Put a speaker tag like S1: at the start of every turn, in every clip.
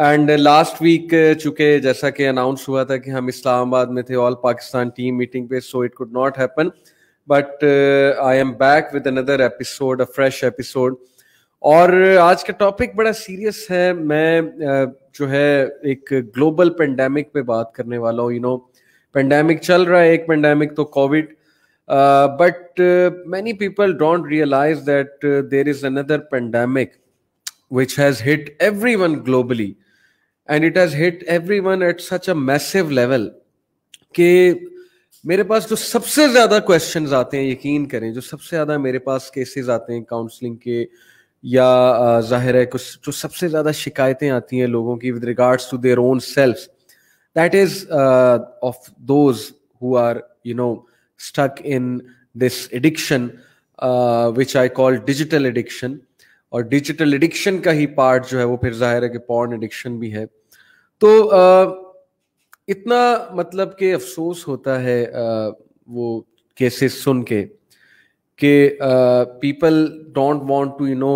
S1: And last week चूंकि जैसा कि अनाउंस हुआ था कि हम इस्लामाबाद में थे ऑल पाकिस्तान टीम मीटिंग पे so it could not happen but I am back with another episode a fresh episode और uh, आज का टॉपिक बड़ा सीरियस है मैं uh, जो है एक ग्लोबल पेंडेमिक पे बात करने वाला हूँ यू नो पेंडेमिक चल रहा है एक पेंडेमिक तो covid but many people don't realize that there is another pandemic which has hit everyone globally and it has hit one at such a massive level कि मेरे पास जो सबसे ज्यादा क्वेश्चंस आते हैं यकीन करें जो सबसे ज्यादा मेरे पास केसेस आते हैं काउंसलिंग के या जाहिर है कुछ जो सबसे ज्यादा शिकायतें आती हैं लोगों की with regards to their own self that is of those who are you know stuck in this addiction which I call digital addiction और डिजिटल एडिक्शन का ही पार्ट जो है वो फिर जाहिर है कि पॉर्न एडिक्शन भी है तो आ, इतना मतलब के अफसोस होता है आ, वो केसेस सुन के कि people don't want to you know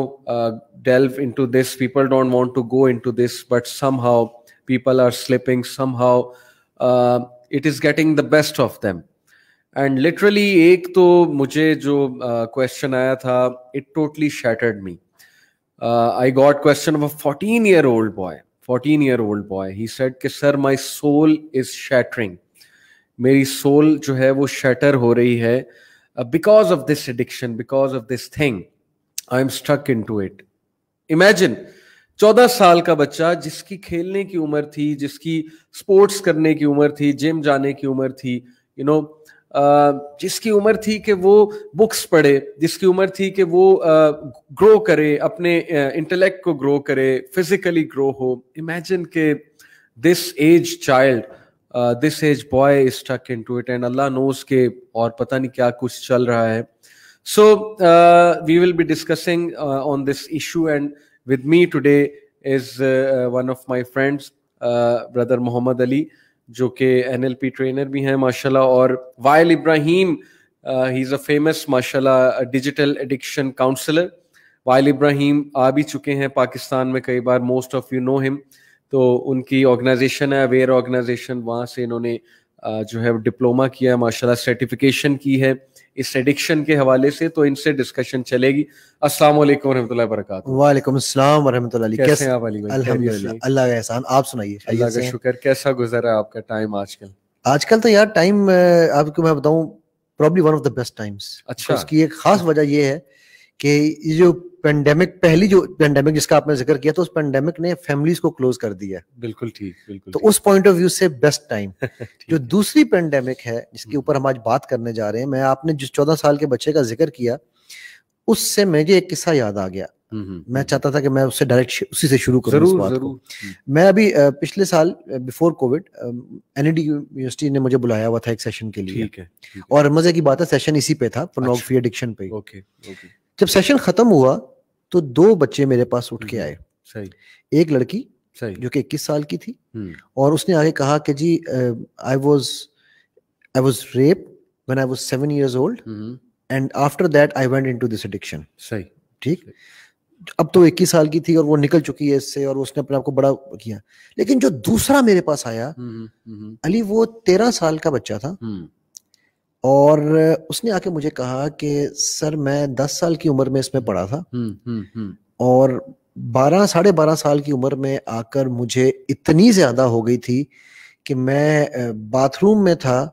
S1: delve into this people don't want to go into this but somehow people are slipping somehow it is getting the best of them and literally एक तो मुझे जो question uh, आया था it totally shattered me uh, I got question of a 14 year old boy. 14 year old boy. He said कि sir my soul is shattering. मेरी soul जो है वो shatter हो रही है uh, because of this addiction, because of this thing. I am stuck into it. Imagine 14 साल का बच्चा जिसकी खेलने की उम्र थी जिसकी स्पोर्ट्स करने की उम्र थी जिम जाने की उम्र थी यू you नो know, जिसकी उम्र थी कि वो बुक्स पढ़े जिसकी उम्र थी कि वो ग्रो करे अपने इंटेलेक्ट को ग्रो करे फिजिकली ग्रो हो इमेजिन के this age child this age boy is tuck in to it and Allah knows के और पता नहीं क्या कुछ चल रहा है so we will be discussing on this issue and with me today is one of my friends brother Mohammad Ali जो कि पी ट्रेनर भी हैं माशाल्लाह और Wael Ibrahim he is a famous माशाल्लाह digital addiction counsellor vial Ibrahim आ भी चुके हैं पाकिस्तान में कई बार most of you know him तो उनकी ऑर्गेनाइजेशन है अवेयर ऑर्गेनाइजेशन वहाँ से इन्होंने जो है डिप्लोमा किया है माशाल्लाह सर्टिफिकेशन की है इस एडिक्शन के हवाले से तो इनसे डिस्कशन चलेगी अस्सलाम वालेकुम रहमतुल्लाहि वबरकातहू
S2: वालेकुम अस्सलाम वरहमतुल्लाह कैसे, कैसे हैं आप अली भाई अल्हम्दुलिल्लाह अल्लाह का एहसान आप सुनाइए अल्लाह का शुक्र कैसा गुजरा आपका टाइम आजकल आजकल तो यार टाइम आपको मैं बताऊं probably one of the best times अच्छा उसकी एक खास वजह यह है कि ये जो पेंडेमिक पहली जो पेंडेमिक जिसका आपने जिक्र किया तो उस पेंडेमिक ने फैमिलीज को क्लोज कर दिया
S3: बिल्कुल ठीक बिल्कुल तो उस
S2: पॉइंट ऑफ व्यू से बेस्ट टाइम जो दूसरी पेंडेमिक है जिसके हम्म। ऊपर हम आज बात करने जा रहे हैं मैं आपने जिस चौदह साल के बच्चे का जिक्र किया उससे मुझे एक किस्सा याद आ गया हम्म, हम्म, मैं चाहता था कि मैं उससे डायरेक्ट उसी से शुरू करूं इस बात को मैं अभी पिछले साल बिफोर कोविड एनईडी यूनिवर्सिटी ने मुझे बुलाया हुआ था एक सेशन के लिए ठीक है, ठीक है। और मजे की बात है सेशन इसी पे था पोर्नोग्राफी अच्छा। एडिक्शन पे ओके ओके जब सेशन खत्म हुआ तो दो बच्चे मेरे पास उठ के हम्म, आए
S3: सही
S2: एक लड़की सही जो कि इक्कीस साल की थी हम्म। और उसने आगे कहा कि जी I was I was rape when I was seven years old and after that I went into this addiction सही ठीक अब तो इक्कीस साल की थी और वो निकल चुकी है इससे और उसने अपने आप को बड़ा किया लेकिन जो दूसरा मेरे पास आया
S3: हम्म,
S2: अली वो तेरह साल का बच्चा था और उसने आके मुझे कहा कि सर मैं दस साल की उम्र में इसमें पढ़ा था
S3: हम्म, हम्म, हम्म।
S2: और बारह साढ़े बारह साल की उम्र में आकर मुझे इतनी ज्यादा हो गई थी कि मैं बाथरूम में था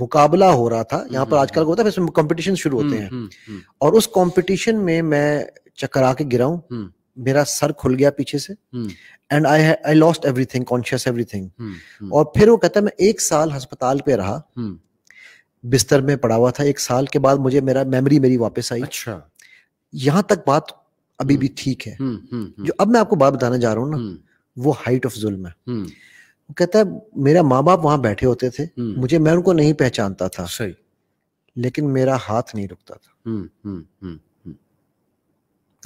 S2: मुकाबला हो रहा था यहाँ पर आजकल होता है इसमें कंपटीशन शुरू होते
S3: हैं
S2: और उस कंपटीशन में मैं चकरा के गिरा हूं मेरा सर खुल गया पीछे से
S3: and
S2: I I lost everything conscious
S3: everything
S2: और फिर वो कहता है मैं एक साल अस्पताल पे रहा बिस्तर में पड़ा हुआ था एक साल के बाद मुझे मेरा मेमोरी मेरी वापस आई अच्छा यहां तक बात अभी भी हम्म। ठीक है हुँ, हम्म, हुँ, हम्म, जो अब मैं आपको बात बताने जा रहा हूँ ना वो हाइट ऑफ जुल्म है वो कहता है मेरा माँ बाप वहां बैठे होते थे मुझे मैं उनको नहीं पहचानता था सही लेकिन मेरा हाथ नहीं रुकता था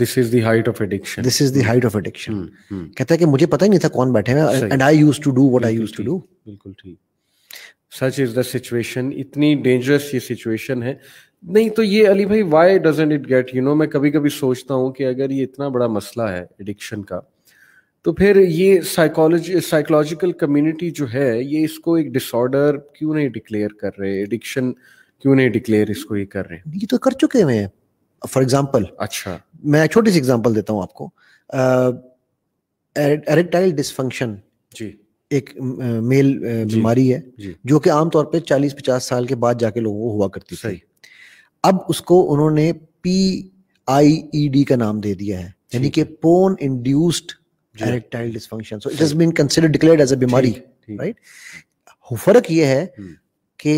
S2: this is the height of addiction this is the height of addiction कहता है कि मुझे पता ही नहीं था कौन बैठे हैं and I use to do what I use to do
S3: बिल्कुल ठीक
S1: सच इज द सिचुएशन इतनी डेंजरस ये सिचुएशन है नहीं तो ये अली भाई why doesn't it get you know मैं कभी कभी सोचता हूँ कि अगर ये इतना बड़ा मसला है एडिक्शन का तो फिर ये साइकोलॉजी साइकोलॉजिकल कम्युनिटी जो है ये इसको एक डिसऑर्डर क्यों नहीं डिक्लेयर कर रहे
S2: एडिक्शन क्यों नहीं डिक्लेयर इसको ये कर रहे ये तो कर चुके हुए हैं फॉर एग्जाम्पल अच्छा मैं छोटी सी एग्जाम्पल देता हूँ आपको एरेक्टाइल uh, डिसफंक्शन जी एक मेल बीमारी है जी. जो कि आमतौर पर चालीस पचास साल के बाद जाके लोगों को हुआ करती थी अब उसको उन्होंने पी आई ई डी का नाम दे दिया है यानी कि porn induced erectile dysfunction so it has been considered declared as a बीमारी राइट फर्क यह है हम्म। कि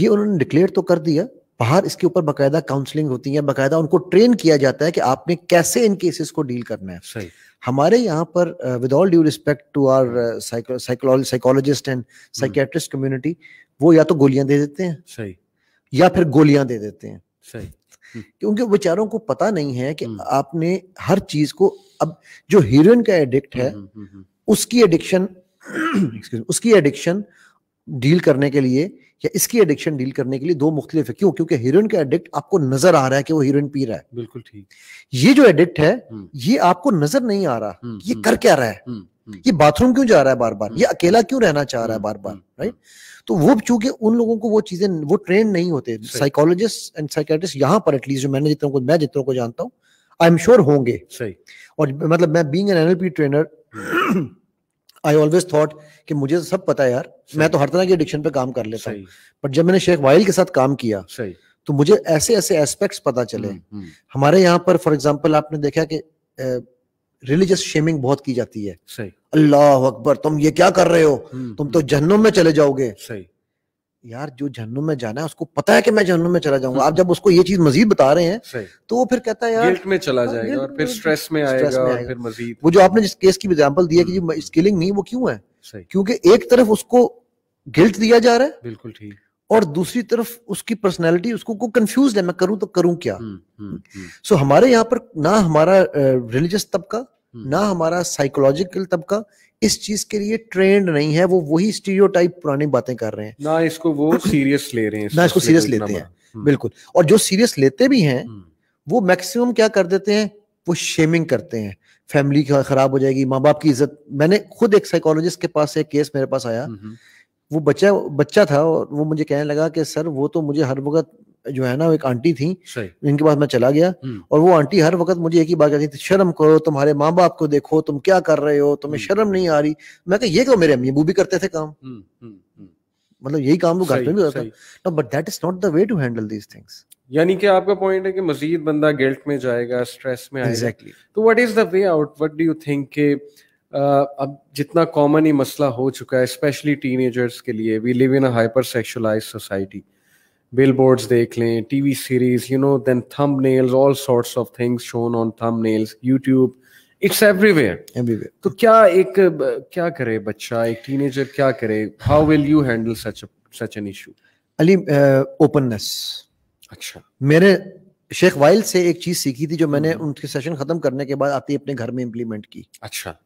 S2: ये उन्होंने डिक्लेयर तो कर दिया बाहर इसके ऊपर बाकायदा काउंसलिंग होती है बाकायदा उनको ट्रेन किया जाता है कि आपने कैसे इन केसेस को डील करना है सही हमारे यहाँ पर with all due respect to our psychologist and psychiatrist community वो या तो गोलियां दे देते हैं सही या फिर गोलियां दे देते हैं
S3: सही हम्म।
S2: क्योंकि बेचारों को पता नहीं है कि हम्म। आपने हर चीज को अब जो हीरोइन का एडिक्ट है हम्म, उसकी एडिक्शन उसकी एडिक्शन डील करने के लिए या इसकी एडिक्शन डील करने के लिए दो मुख्तलिफ है क्यों क्योंकि हीरोइन का एडिक्ट आपको नजर आ रहा है कि वो हीरोइन पी रहा है बिल्कुल ठीक ये जो एडिक्ट है हम्म। ये आपको नजर नहीं आ रहा हम्म, ये हम्म। कर क्या रहा है ये बाथरूम क्यों जा रहा है बार बार ये अकेला क्यों रहना चाह रहा है बार बार राइट तो वो चूंकि उन लोगों को वो चीजें वो ट्रेन नहीं होते साइकोलॉजिस्ट एंड साइकेट्रिस्ट यहाँ पर एटलीस्ट जो मैंने जितनों को मैं जितनों को जानता हूँ आई एम श्योर होंगे सही और मतलब मैं being an NLP trainer I always thought कि मुझे सब पता है यार मैं तो हर तरह की एडिक्शन पे काम कर लेता हूँ बट जब मैंने शेख वाइल के साथ काम किया तो मुझे ऐसे ऐसे एस्पेक्ट्स पता चले हम्म, हम्म। हमारे यहाँ पर फॉर एग्जाम्पल आपने देखा कि रिलीजियस शेमिंग बहुत की जाती है अल्लाह अकबर तुम ये क्या कर रहे हो हम्म, तुम तो जहनों में चले जाओगे सही यार जो जहनुम में जाना है उसको पता है कि मैं जहनुम में चला जाऊंगा आप जब उसको ये चीज मजीद बता रहे हैं तो वो फिर कहता है यार गिल्ट
S1: में चला हाँ, जाएगा और फिर स्ट्रेस में आएगा, स्ट्रेस में आएगा। और फिर मजीद
S2: वो जो आपने जिस केस की एग्जांपल दिया कि जी स्किलिंग नहीं वो क्यों है क्योंकि एक तरफ उसको गिल्ट दिया जा रहा है बिल्कुल ठीक और दूसरी तरफ उसकी पर्सनैलिटी उसको को कंफ्यूज है मैं करूं तो करूं क्या सो हम्म,
S3: हम्म, हम्म।
S2: हमारे यहाँ पर ना हमारा रिलीजियस तबका ना हमारा साइकोलॉजिकल तबका इस चीज के लिए ट्रेंड नहीं है वो वही स्टीरियो पुरानी बातें कर रहे हैं
S1: ना इसको वो सीरियस
S3: ले रहे हैं ना इसको सीरियस तो लेते हैं
S2: हम्म। बिल्कुल और जो सीरियस लेते भी हैं हम्म। वो मैक्सिमम क्या कर देते हैं वो शेमिंग करते हैं फैमिली खराब हो जाएगी माँ बाप की इज्जत मैंने खुद एक साइकोलॉजिस्ट के पास एक केस मेरे पास आया हम्म, वो बच्चा बच्चा था और वो मुझे कहने लगा कि सर वो तो मुझे हर वक्त जो है ना एक आंटी थी जिनके पास मैं चला गया हम्म। और वो आंटी हर वक्त मुझे एक ही बात कहती थी शर्म करो तुम्हारे माँ बाप को देखो तुम क्या कर रहे हो तुम्हें हम्म। शर्म नहीं आ रही मैं कह ये कहो मेरे अम्मी अबू भी करते थे काम
S3: हम्म,
S2: मतलब यही काम वो घर में भी होता था but that is not the way to handle these things
S1: यानी कि आपका पॉइंट है कि मजीद बंदा गिल्ट में जाएगा स्ट्रेस में आएगा exactly. तो what is the way out what do you think के अब जितना कॉमन ही मसला हो चुका है स्पेशली टीनएजर्स के लिए we live in a hypersexualized society billboards देख लें T V series you know then thumbnails all sorts of things shown on thumbnails YouTube it's everywhere everywhere तो क्या एक क्या करे बच्चा एक टीनेजर क्या करे how will you handle such such an issue
S2: Ali openness अच्छा मेरे शेख वाइल से एक चीज सीखी थी जो मैंने उनके सेशन खत्म करने के बाद आती अपने घर में इम्प्लीमेंट की अच्छा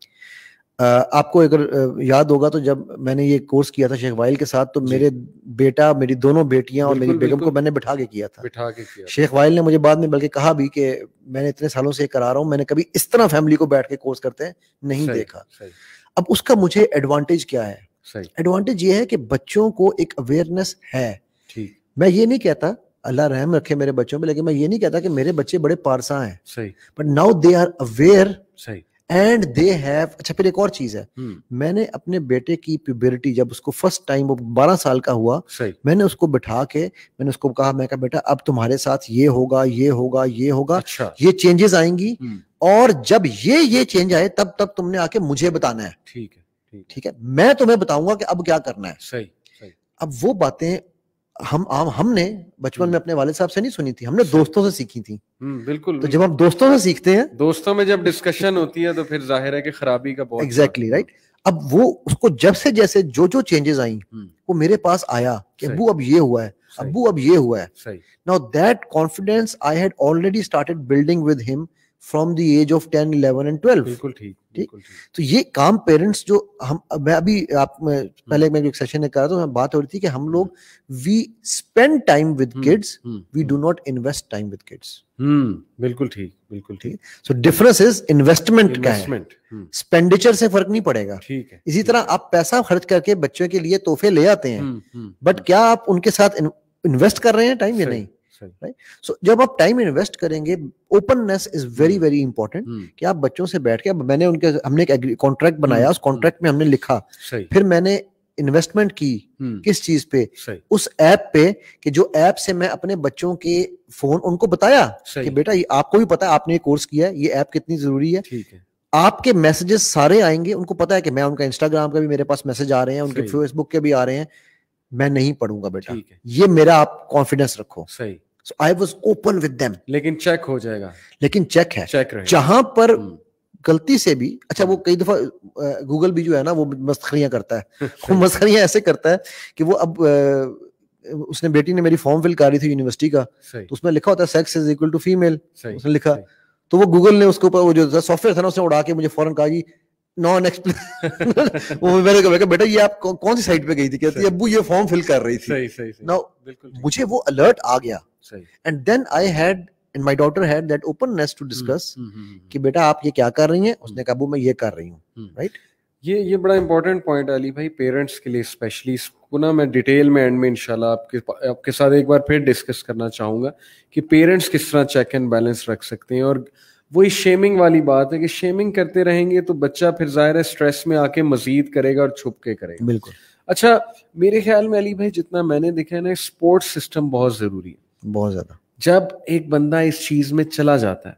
S2: आपको अगर याद होगा तो जब मैंने ये कोर्स किया था शेख वाइल के साथ तो मेरे बेटा मेरी दोनों बेटियां और मेरी बेगम को मैंने बिठा के किया था बिठा के किया शेख वाइल ने मुझे बाद में बल्कि कहा भी कि मैंने इतने सालों से करा रहा हूँ मैंने कभी इस तरह फैमिली को बैठ के कोर्स करते नहीं देखा अब उसका मुझे एडवांटेज क्या है एडवांटेज ये है कि बच्चों को एक अवेयरनेस है मैं ये नहीं कहता अल्लाह रहम रखे मेरे बच्चों पे लेकिन मैं ये नहीं कहता कि मेरे बच्चे बड़े पारसा हैं but now they are aware and they have अच्छा फिर एक और चीज है हम्म। मैंने अपने बेटे की प्यूबरिटी जब उसको फर्स्ट टाइम वो बारह साल का हुआ मैंने उसको बिठा के मैंने उसको कहा मैं कहा बेटा अब तुम्हारे साथ ये होगा ये होगा ये होगा अच्छा। ये चेंजेस आएंगी हम्म। और जब ये ये चेंज आए तब तब तुमने आके मुझे बताना है
S3: ठीक है
S2: ठीक है मैं तुम्हें बताऊंगा कि अब क्या करना है सही। अब वो बातें हम आम हमने बचपन में हम्म। अपने वाले साहब से नहीं सुनी थी हमने दोस्तों से सीखी थी
S3: हम्म, बिल्कुल तो जब हम
S2: दोस्तों से सीखते हैं
S1: दोस्तों में जब डिस्कशन होती है तो फिर जाहिर है कि खराबी का बहुत एग्जैक्टली
S2: राइट अब वो उसको जब से जैसे जो जो चेंजेस आई वो मेरे पास आया कि अबू अब ये हुआ है अबू अब ये हुआ है now that confidence I had already started building with him from the age of ten eleven and twelve बिल्कुल ठीक ठीक तो ये काम पेरेंट्स जो हम मैं अभी आप मैं, हम्म। पहले मैं एक सेशन में करा तो बात हो रही थी कि हम लोग we spend time with kids we do not invest time with kids बिल्कुल ठीक बिल्कुल ठीक सो डिफरेंस इज इन्वेस्टमेंट का है स्पेंडिचर हम्म। से फर्क नहीं पड़ेगा ठीक है इसी तरह आप पैसा खर्च करके बच्चों के लिए तोहफे ले आते हैं बट हम्म, क्या आप उनके साथ इन्वेस्ट कर रहे हैं टाइम या नहीं राइट सो जब आप टाइम इन्वेस्ट करेंगे openness is very very important कि आप बच्चों से बैठ के मैंने उनके हमने एक कॉन्ट्रैक्ट बनाया उस कॉन्ट्रैक्ट hmm. में हमने लिखा फिर मैंने इन्वेस्टमेंट की hmm. किस चीज पे उस ऐप पे कि जो ऐप से मैं अपने बच्चों के फोन उनको बताया कि बेटा ये आपको भी पता है आपने ये कोर्स किया है ये ऐप कितनी जरूरी है ठीक है आपके मैसेजेस सारे आएंगे उनको पता है कि मैं उनका इंस्टाग्राम का भी मेरे पास मैसेज आ रहे हैं उनके फेसबुक के भी आ रहे हैं मैं नहीं पढ़ूंगा बेटा ये मेरा आप कॉन्फिडेंस रखो सही so I was open with them लेकिन चेक हो जाएगा लेकिन चेक है चेक जहां पर हम्म। गलती से भी अच्छा वो कई दफा गूगल भी जो है ना वो मस्खरियां करता है वो मस्खरियां ऐसे करता है कि वो अब उसने बेटी ने मेरी फॉर्म फिल करी थी यूनिवर्सिटी का तो उसमें लिखा होता है sex is equal to female उसने लिखा तो वो गूगल ने उसके ऊपर वो जो सॉफ्टवेयर था ना उसने उड़ा के मुझे फॉरन कहा कि नॉन एक्सप्लेन वो मेरे को बेटा ये आप कौन सी साइट पे गई थी कहती अब्बू ये फॉर्म फिल कर रही थी सही, सही, सही, मुझे वो अलर्ट आ गया and then I had in my daughter had that openness to discuss कि बेटा आप ये क्या कर रही हैं हम्म। उसने कहा वो मैं ये कर रही हूँ राइट हम्म। ये ये
S1: बड़ा इंपॉर्टेंट पॉइंट अली भाई पेरेंट्स के लिए स्पेशली इसको ना मैं डिटेल में एंड में इंशाल्लाह आपके आपके साथ एक बार फिर डिस्कस करना चाहूंगा कि पेरेंट्स किस तरह चेक एंड बैलेंस रख सकते हैं और वही शेमिंग वाली बात है कि शेमिंग करते रहेंगे तो बच्चा फिर जाहिर है स्ट्रेस में आके मजीद करेगा और छुप के करेगा बिल्कुल अच्छा मेरे ख्याल में अली भाई जितना मैंने देखा है ना स्पोर्ट्स सिस्टम बहुत ज़रूरी है बहुत ज़्यादा जब एक बंदा इस चीज़ में चला जाता है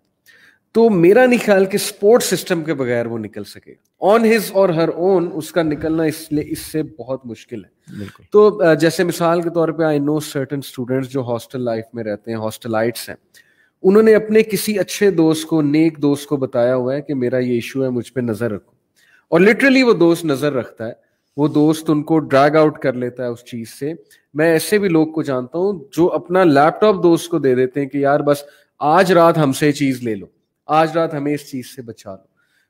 S1: तो मेरा नहीं ख्याल कि स्पोर्ट सिस्टम के बगैर वो निकल सके ऑन हिज और हर ओन उसका निकलना इसलिए इससे बहुत मुश्किल है तो जैसे मिसाल के तौर पे आई नो सर्टन स्टूडेंट्स जो हॉस्टल लाइफ में रहते हैं हॉस्टलाइट्स हैं उन्होंने अपने किसी अच्छे दोस्त को नेक दोस्त को बताया हुआ है कि मेरा ये इशू है मुझ पर नज़र रखो और लिटरली वो दोस्त नज़र रखता है वो दोस्त उनको ड्रैग आउट कर लेता है उस चीज से मैं ऐसे भी लोग को जानता हूँ जो अपना लैपटॉप दोस्त को दे देते हैं कि यार बस आज रात हमसे चीज ले लो आज रात हमें इस चीज से बचा लो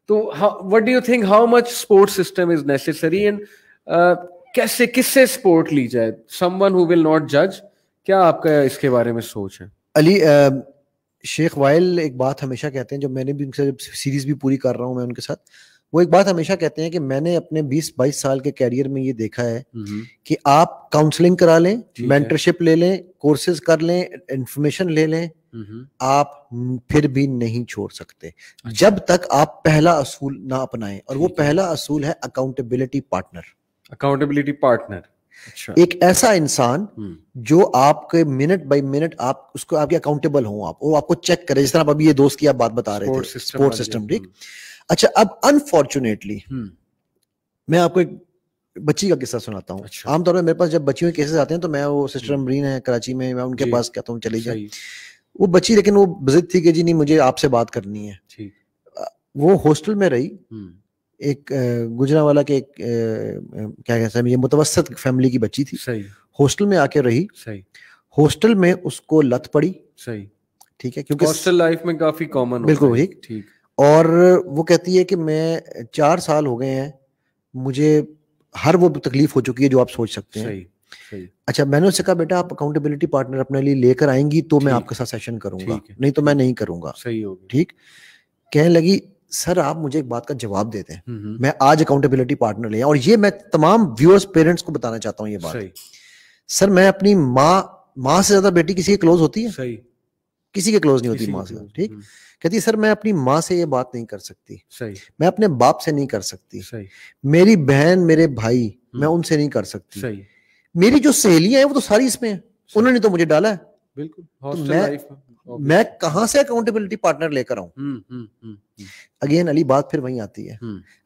S1: तो what do you think how much sport system is necessary and कैसे किससे स्पोर्ट ली जाए समवन हु विल नॉट जज
S2: क्या आपका इसके
S1: बारे में सोच है
S2: अली शेख वायल एक बात हमेशा कहते हैं जब मैंने भी उनसे सीरीज भी पूरी कर रहा हूँ मैं उनके साथ वो एक बात हमेशा कहते हैं कि मैंने अपने 20-22 साल के कैरियर में ये देखा है हम्म। कि आप काउंसलिंग करा लें मेंटरशिप ले लें कोर्सेज कर लें इंफॉर्मेशन ले लें
S3: हम्म।
S2: आप फिर भी नहीं छोड़ सकते अच्छा। जब तक आप पहला असूल ना अपनाएं और वो पहला असूल है अकाउंटेबिलिटी पार्टनर अकाउंटेबिलिटी पार्टनर अच्छा। एक ऐसा इंसान हम्म। जो आपके मिनट बाय मिनट आप उसको आपके अकाउंटेबल हो आप वो आपको चेक करे जिस तरह आप अभी ये दोस्त की आप बात बता रहे थे सिस्टम हाँ ठीक अच्छा अब अनफॉर्चुनेटली हम्म। मैं आपको एक बच्ची का किस्सा सुनाता हूँ अच्छा। आमतौर पर मेरे पास जब बच्चियों के केसेस आते हैं तो मैं वो सिस्टर अमरीन है कराची में मैं उनके पास कहता हूँ चली जाए वो बच्ची लेकिन वो बजिद थी कि जी नहीं मुझे आपसे बात करनी है वो हॉस्टल में रही हम्म। एक गुजरा वाला के एक क्या कहते हैं ये मुतवसत फैमिली की बच्ची थी हॉस्टल में आके रही हॉस्टल में उसको लत पड़ी सही ठीक है क्योंकि हॉस्टल
S1: लाइफ में काफी कॉमन
S2: बिल्कुल ठीक और वो कहती है कि मैं चार साल हो गए हैं मुझे हर वो तकलीफ हो चुकी है जो आप सोच सकते हैं सही, सही। अच्छा मैंने उससे कहा बेटा आप अकाउंटेबिलिटी पार्टनर अपने लिए लेकर आएंगी तो मैं आपके साथ सेशन करूंगा नहीं तो मैं नहीं करूंगा सही हो ठीक कहने लगी सर आप मुझे एक बात का जवाब देते हैं हम्म, हम्म। मैं आज अकाउंटेबिलिटी पार्टनर ले और ये मैं तमाम व्यूअर्स पेरेंट्स को बताना चाहता हूँ ये बात सर मैं अपनी माँ माँ से ज्यादा बेटी किसी की क्लोज होती है सही किसी के क्लोज नहीं होती माँ से ठीक हम्म। कहती सर मैं अपनी माँ से ये बात नहीं कर सकती सही मैं अपने बाप से नहीं कर सकती सही मेरी बहन मेरे भाई मैं हम्म। उनसे नहीं कर सकती सही मेरी जो सहेलियां हैं वो तो सारी इसमें है उन्होंने तो मुझे डाला है बिल्कुल तो मैं मैं कहा से अकाउंटेबिलिटी पार्टनर लेकर आऊं अगेन हम्म, अली बात फिर वही आती है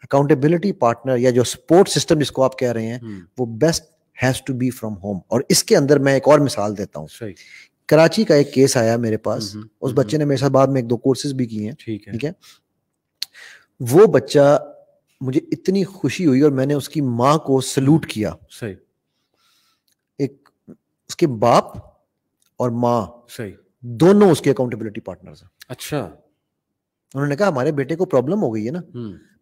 S2: अकाउंटेबिलिटी पार्टनर या जो सपोर्ट सिस्टम जिसको आप कह रहे हैं वो best has to be from home और इसके अंदर मैं एक और मिसाल देता हूँ कराची का एक केस आया मेरे पास हम्म, हम्म, उस हम्म, बच्चे ने मेरे साथ बाद में एक दो कोर्सेज भी किए हैं ठीक है ठीक है वो बच्चा मुझे इतनी खुशी हुई और मैंने उसकी माँ को सल्यूट किया सही एक उसके बाप और माँ सही दोनों उसके अकाउंटेबिलिटी पार्टनर अच्छा उन्होंने कहा हमारे बेटे को प्रॉब्लम हो गई है ना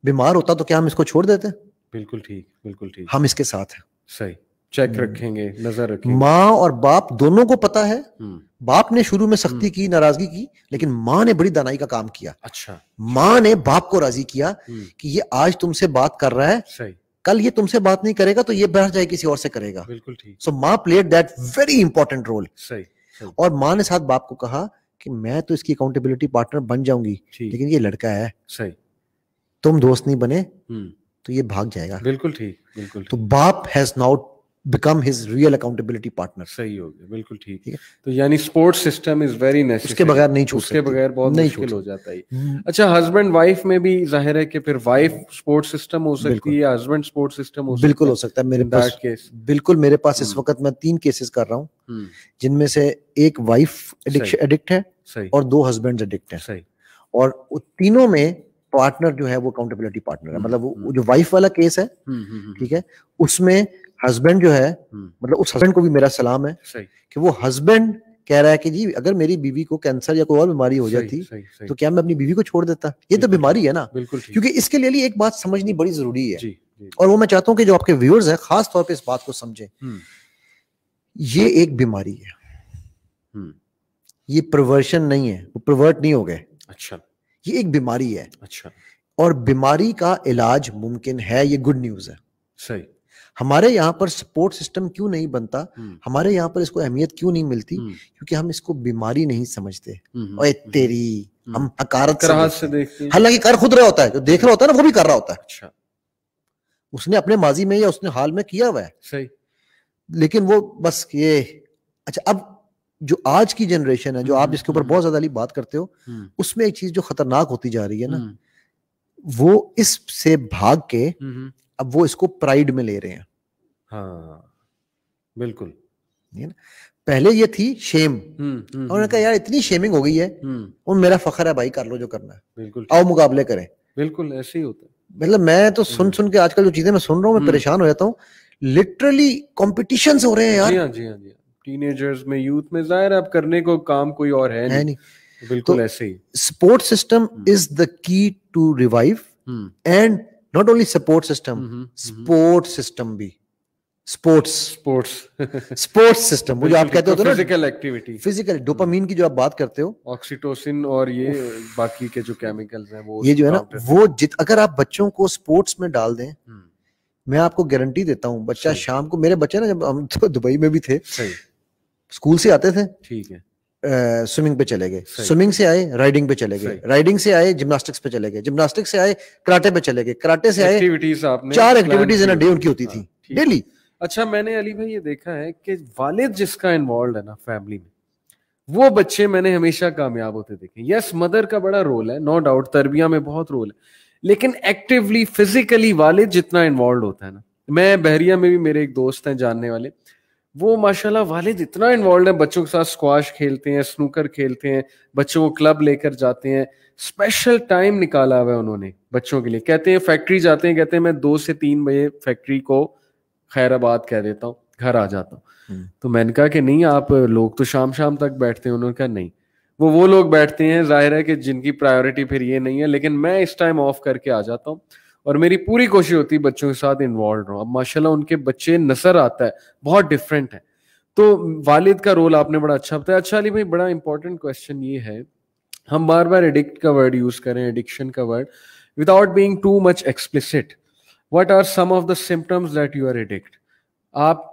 S2: बीमार होता तो क्या हम इसको छोड़ देते बिल्कुल ठीक बिल्कुल ठीक हम इसके साथ हैं सही चेक हम्म। रखेंगे नजर रखेंगे माँ और बाप दोनों को पता है हम्म। बाप ने शुरू में सख्ती हम्म। की नाराजगी की लेकिन माँ ने बड़ी दानाई का काम किया अच्छा माँ ने बाप को राजी किया कि ये आज तुमसे बात कर रहा है सही कल ये तुमसे बात नहीं करेगा तो ये बैठ जाए किसी और से करेगा बिल्कुल ठीक सो माँ played that very important role
S3: सही
S2: और माँ ने साथ बाप को कहा कि मैं तो इसकी अकाउंटेबिलिटी पार्टनर बन जाऊंगी लेकिन ये लड़का है सही तुम दोस्त नहीं बने
S3: तो
S2: ये भाग जाएगा बिल्कुल ठीक बिल्कुल तो बाप has now become his real accountability partner सही हो गया बिल्कुल ठीक है
S1: तो यानी sport system is very necessary उसके बगैर नहीं छूट उसके बगैर बहुत नहीं मुश्किल हो जाता है हम्म। अच्छा हस्बैंड वाइफ में भी जाहिर है कि फिर वाइफ स्पोर्ट सिस्टम हो सकती है हस्बैंड स्पोर्ट सिस्टम हो बिल्कुल हो सकता है मेरे पास केस
S2: बिल्कुल मेरे पास इस हम्म। वक्त मैं तीन केसेस कर रहा हूँ हम्म। जिनमें से एक वाइफ एडिक्ट है और दो हस्बैंड एडिक्ट है सही और तीनों में पार्टनर जो है वो अकाउंटेबिलिटी पार्टनर है मतलब वो जो वाइफ वाला केस है ठीक है उसमें हस्बैंड जो है हम्म। मतलब उस हस्बैंड को भी मेरा सलाम है कि वो हस्बैंड कह रहा है कि जी अगर मेरी बीवी को कैंसर या कोई और बीमारी हो जाती तो क्या मैं अपनी बीवी को छोड़ देता ये तो बीमारी है ना बिल्कुल क्योंकि इसके लिए एक बात समझनी बड़ी जरूरी है और वो मैं चाहता हूँ कि जो आपके व्यूअर्स है खास तौर पर इस बात को समझे हम्म। ये एक बीमारी है हम्म। ये प्रवर्शन नहीं है वो प्रवर्ट नहीं हो गए अच्छा ये एक बीमारी है अच्छा और बीमारी का इलाज मुमकिन है ये गुड न्यूज है सही हमारे यहाँ पर सपोर्ट सिस्टम क्यों नहीं बनता हम्म। हमारे यहाँ पर इसको अहमियत क्यों नहीं मिलती हम्म। क्योंकि हम इसको बीमारी नहीं समझते और हम्म, तेरी हम हकारत से
S1: देखते हालांकि कर
S2: खुद रहा होता है जो देख रहा होता है ना वो भी कर रहा होता है अच्छा उसने अपने माजी में या उसने हाल में किया हुआ है सही लेकिन वो बस ये अच्छा अब जो आज की जनरेशन है जो आप इसके ऊपर बहुत ज्यादा बात करते हो उसमें एक चीज जो खतरनाक होती जा रही है ना वो इससे भाग के अब वो इसको प्राइड में ले रहे हैं
S3: हाँ बिल्कुल
S2: है ना पहले ये थी शेम हम्म,
S3: हम्म, उन्होंने हम्म।
S2: कहा यार इतनी शेमिंग हो गई है और मेरा फखर है भाई कर लो जो करना है बिल्कुल आओ मुकाबले करें
S1: बिल्कुल ऐसे ही होता
S2: है मतलब मैं तो सुन सुन के आजकल जो चीजें मैं सुन रहा हूँ मैं परेशान हो जाता हूँ लिटरली कॉम्पिटिशन हो रहे हैं यार जी
S1: हाँ जी टीनेजर्स हाँ, हाँ। में यूथ में जाहिर आप करने को काम कोई और है, है नहीं बिल्कुल तो ऐसे ही
S2: sport system is the key to revive and not only support system sport system भी स्पोर्ट्स स्पोर्ट्स स्पोर्ट्स सिस्टम वो जो आप कहते हो तो फिजिकल एक्टिविटी फिजिकल डोपामीन की जो आप बात करते हो ऑक्सीटोसिन और ये बाकी के जो केमिकल्स हैं वो ये जो है ना वो जित अगर आप बच्चों को स्पोर्ट्स में डाल दें हम्म। मैं आपको गारंटी देता हूँ बच्चा शाम को मेरे बच्चे ना जब हम तो दुबई में भी थे स्कूल से आते थे ठीक है स्विमिंग पे चले गए स्विमिंग से आए राइडिंग पे चले गए राइडिंग से आए जिमनास्टिक्स पे चले गए जिमनास्टिक्स से आए कराटे पे चले गए कराटे से आए
S1: चार एक्टिविटीज इन डे उनकी होती हाँ,
S2: थी डेली
S1: अच्छा मैंने अली भाई ये देखा है कि वालिद जिसका इन्वॉल्व है ना फैमिली में वो बच्चे मैंने हमेशा कामयाब होते देखे यस मदर का बड़ा रोल है नो डाउट तरबिया में बहुत रोल है लेकिन एक्टिवली फिजिकली वालिद जितना इन्वॉल्व होता है ना मैं बहरिया में भी मेरे एक दोस्त हैं जानने वाले वो माशाल्लाह वालिद इतना इन्वॉल्व है बच्चों के साथ स्क्वाश खेलते हैं स्नूकर खेलते हैं बच्चों को क्लब लेकर जाते हैं स्पेशल टाइम निकाला हुआ है उन्होंने बच्चों के लिए कहते हैं फैक्ट्री जाते हैं कहते हैं मैं दो से तीन बजे फैक्ट्री को खैराबाद कह देता हूँ घर आ जाता हूँ हम्म। तो मैंने कहा कि नहीं आप लोग तो शाम शाम तक बैठते हैं उन्होंने कहा नहीं वो वो लोग बैठते हैं जाहिर है कि जिनकी प्रायोरिटी फिर ये नहीं है लेकिन मैं इस टाइम ऑफ करके आ जाता हूँ और मेरी पूरी कोशिश होती है बच्चों के साथ इन्वॉल्व रहूँ अब माशाल्लाह उनके बच्चे नजर आता है बहुत डिफरेंट है तो वालिद का रोल आपने बड़ा अच्छा बताया अच्छा अली भाई बड़ा इंपॉर्टेंट क्वेश्चन ये है हम बार बार एडिक्ट का वर्ड यूज करें एडिक्शन का word without being too much explicit what are some of the symptoms that you are addict आप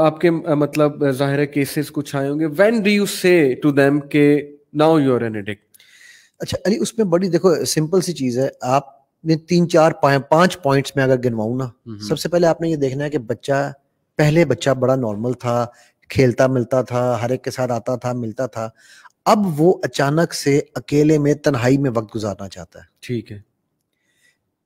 S1: आपके मतलब जाहिर केसेस कुछ आए होंगे when do you say to them के now you are an addict
S2: अच्छा अली उसमें बड़ी देखो सिंपल सी चीज है आप तीन चार पांच पॉइंट्स में अगर गिनवाऊ ना हम्म। सबसे पहले आपने ये देखना है कि बच्चा पहले बच्चा बड़ा नॉर्मल था खेलता मिलता था हर एक के साथ आता था मिलता था अब वो अचानक से अकेले में तन्हाई में वक्त गुजारना चाहता है ठीक है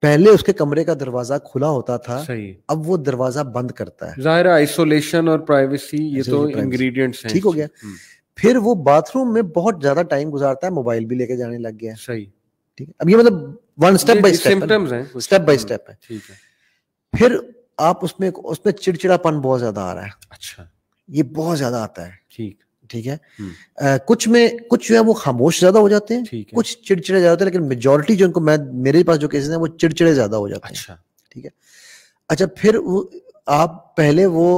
S2: पहले उसके कमरे का दरवाजा खुला होता था सही अब वो दरवाजा बंद करता है
S1: जाहिर आइसोलेशन और प्राइवेसी ये तो इंग्रेडिएंट्स हैं ठीक हो गया
S2: हम्म। फिर वो बाथरूम में बहुत ज्यादा टाइम गुजारता है मोबाइल भी लेके जाने लग गया सही ठीक है अब ये मतलब one step by step step by step है ठीक है फिर आप उसमें उसमें चिड़चिड़ापन बहुत ज्यादा आ रहा है अच्छा ये बहुत ज्यादा आता है ठीक ठीक है आ, हम्म। कुछ में कुछ जो है वो खामोश ज्यादा हो जाते हैं कुछ चिड़चिड़े ज्यादा होते हैं लेकिन मेजोरिटी जो उनको मैं मेरे पास जो केसेस हैं वो चिड़चिड़े ज्यादा हो जाते हैं अच्छा। ठीक है अच्छा फिर वो आप पहले वो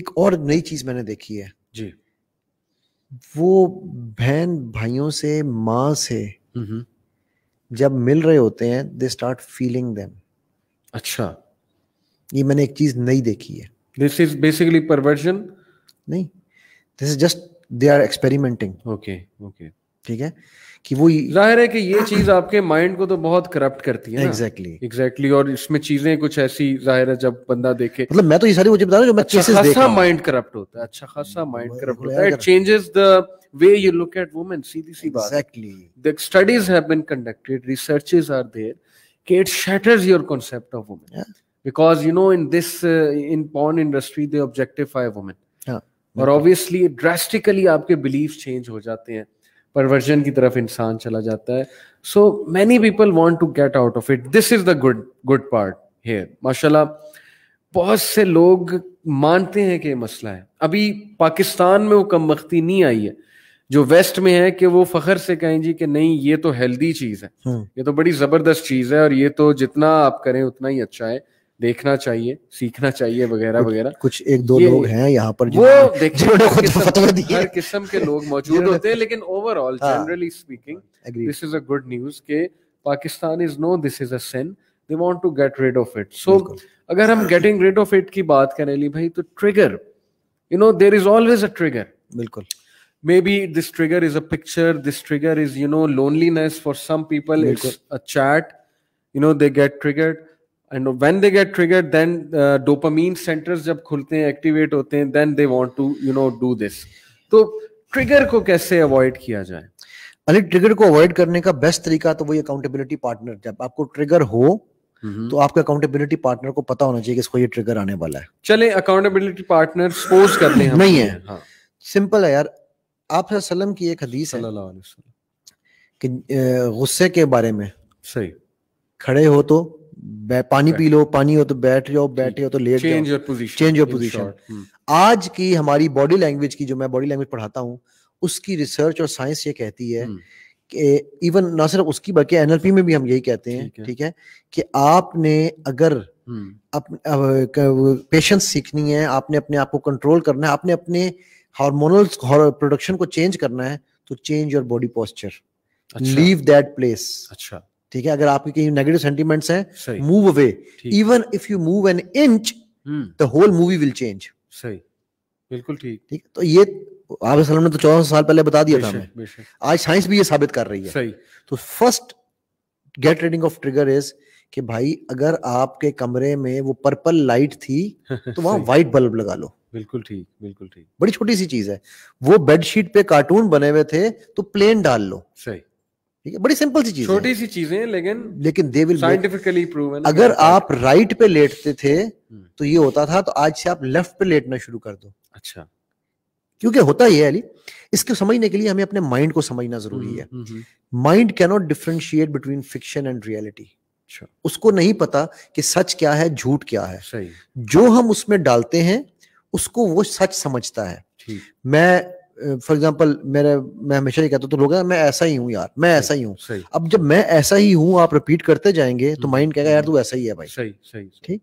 S2: एक और नई चीज मैंने देखी है जी वो बहन भाइयों से माँ से हम्म। जब मिल रहे होते हैं दे स्टार्ट फीलिंग देम अच्छा ये मैंने एक चीज नई देखी है दिस
S1: इज बेसिकली परवर्जन
S2: नहीं this is just they are experimenting okay okay ठीक है कि वो जाहिर
S1: है कि ये चीज आपके माइंड को तो बहुत करप्ट करती है एग्जैक्टली exactly. Exactly exactly. और इसमें चीजें कुछ ऐसी जाहिर है जब बंदा देखे मतलब
S2: मैं तो ये सारी मुझे बता रहा हूँ जो मैं अच्छा केसेस देख माइंड करप्ट
S1: होता है अच्छा खासा माइंड करप्ट होता है changes the way you look at women सीधी सी बात exactly the studies have been conducted researches are there कि it shatters your concept of women because you know in this in in industry they objectify women women और obviously drastically आपके belief change हो जाते हैं perversion की तरफ इंसान चला जाता है so many people want to get out of it this is the good good part here माशाल्लाह बहुत से लोग मानते हैं कि ये मसला है अभी पाकिस्तान में वो कम बख्ती नहीं आई है जो वेस्ट में है कि वो फखर से कहें जी कि नहीं ये तो हेल्दी चीज है हम्म। ये तो बड़ी जबरदस्त चीज है और ये तो जितना आप करें उतना ही अच्छा है देखना चाहिए सीखना चाहिए वगैरह वगैरह
S2: कुछ एक दो लोग हैं यहाँ पर वो देखने खुद
S1: हर किस्म के लोग मौजूद होते हैं लेकिन overall generally speaking this is a good news के Pakistan is no this is an they want to get rid of it so अगर हम गेटिंग रेड ऑफ इट की बात करें ली भाई तो trigger you know there is always a trigger बिल्कुल maybe this trigger is a picture this trigger is you know loneliness for some people it's a chat you know they get triggered and when they get triggered then dopamine centers जब खुलते हैं activate होते हैं then they want to you know do
S2: this तो trigger को कैसे avoid किया जाए अली ट्रिगर को अवॉइड करने का बेस्ट तरीका तो वही अकाउंटेबिलिटी पार्टनर जब आपको ट्रिगर हो तो आपका अकाउंटेबिलिटी पार्टनर को पता होना चाहिए कि इसको ये ट्रिगर आने वाला है चले अकाउंटेबिलिटी पार्टनर सपोज करते हैं नहीं है हाँ। सिंपल है यार आप सलम की एक हदीस है कि गुस्से के बारे में सही खड़े हो तो पानी पी लो पानी हो तो बैठ जाओ बैठे हो तो let change your position change your position आज की हमारी बॉडी लैंग्वेज की जो मैं बॉडी लैंग्वेज पढ़ाता हूँ उसकी रिसर्च और साइंस ये कहती है hmm. कि इवन ना सिर्फ उसकी बल्कि एनएलपी में भी हम यही कहते हैं ठीक है, कि आपने अगर hmm. पेशेंस सीखनी है आपने अपने आप को कंट्रोल करना है आपने अपने हार्मोनल प्रोडक्शन को चेंज करना है तो change your body posture leave that place अच्छा ठीक है अगर आपके कहीं नेगेटिव सेंटीमेंट्स हैं move away even if you move an inch the whole movie will change सही बिल्कुल ठीक ठीक तो ये आप ने तो चौदह साल पहले बता दिया था हमें आज साइंस भी ये साबित कर रही है सही तो first get rid of trigger is कि भाई अगर आपके कमरे में वो पर्पल लाइट थी तो वहां व्हाइट बल्ब लगा लो बिल्कुल ठीक बिल्कुल ठीक बड़ी छोटी सी चीज है वो बेडशीट पे कार्टून बने हुए थे तो प्लेन डाल लो सही ठीक है बड़ी सिंपल सी चीज छोटी
S1: सी चीजें लेकिन
S2: लेकिन दे विल साइंटिफिकली प्रूवन अगर आप राइट पे लेटते थे हम्म। तो ये होता था तो आज से आप लेफ्ट पे लेटना शुरू कर दो अच्छा क्योंकि होता ही है अली इसको समझने के लिए हमें अपने माइंड को समझना जरूरी हम्म, है mind can not differentiate between fiction and reality उसको नहीं पता कि सच क्या है झूठ क्या है सही। जो हम उसमें डालते हैं उसको वो सच समझता है मैं फॉर एग्जाम्पल मेरे मैं हमेशा ही कहता तो लोग मैं ऐसा ही हूँ यार मैं ऐसा ही हूँ अब जब मैं ऐसा ही हूँ आप रिपीट करते जाएंगे तो माइंड हम्म, कहेगा यार तू हम्म। ऐसा ही है भाई सही सही ठीक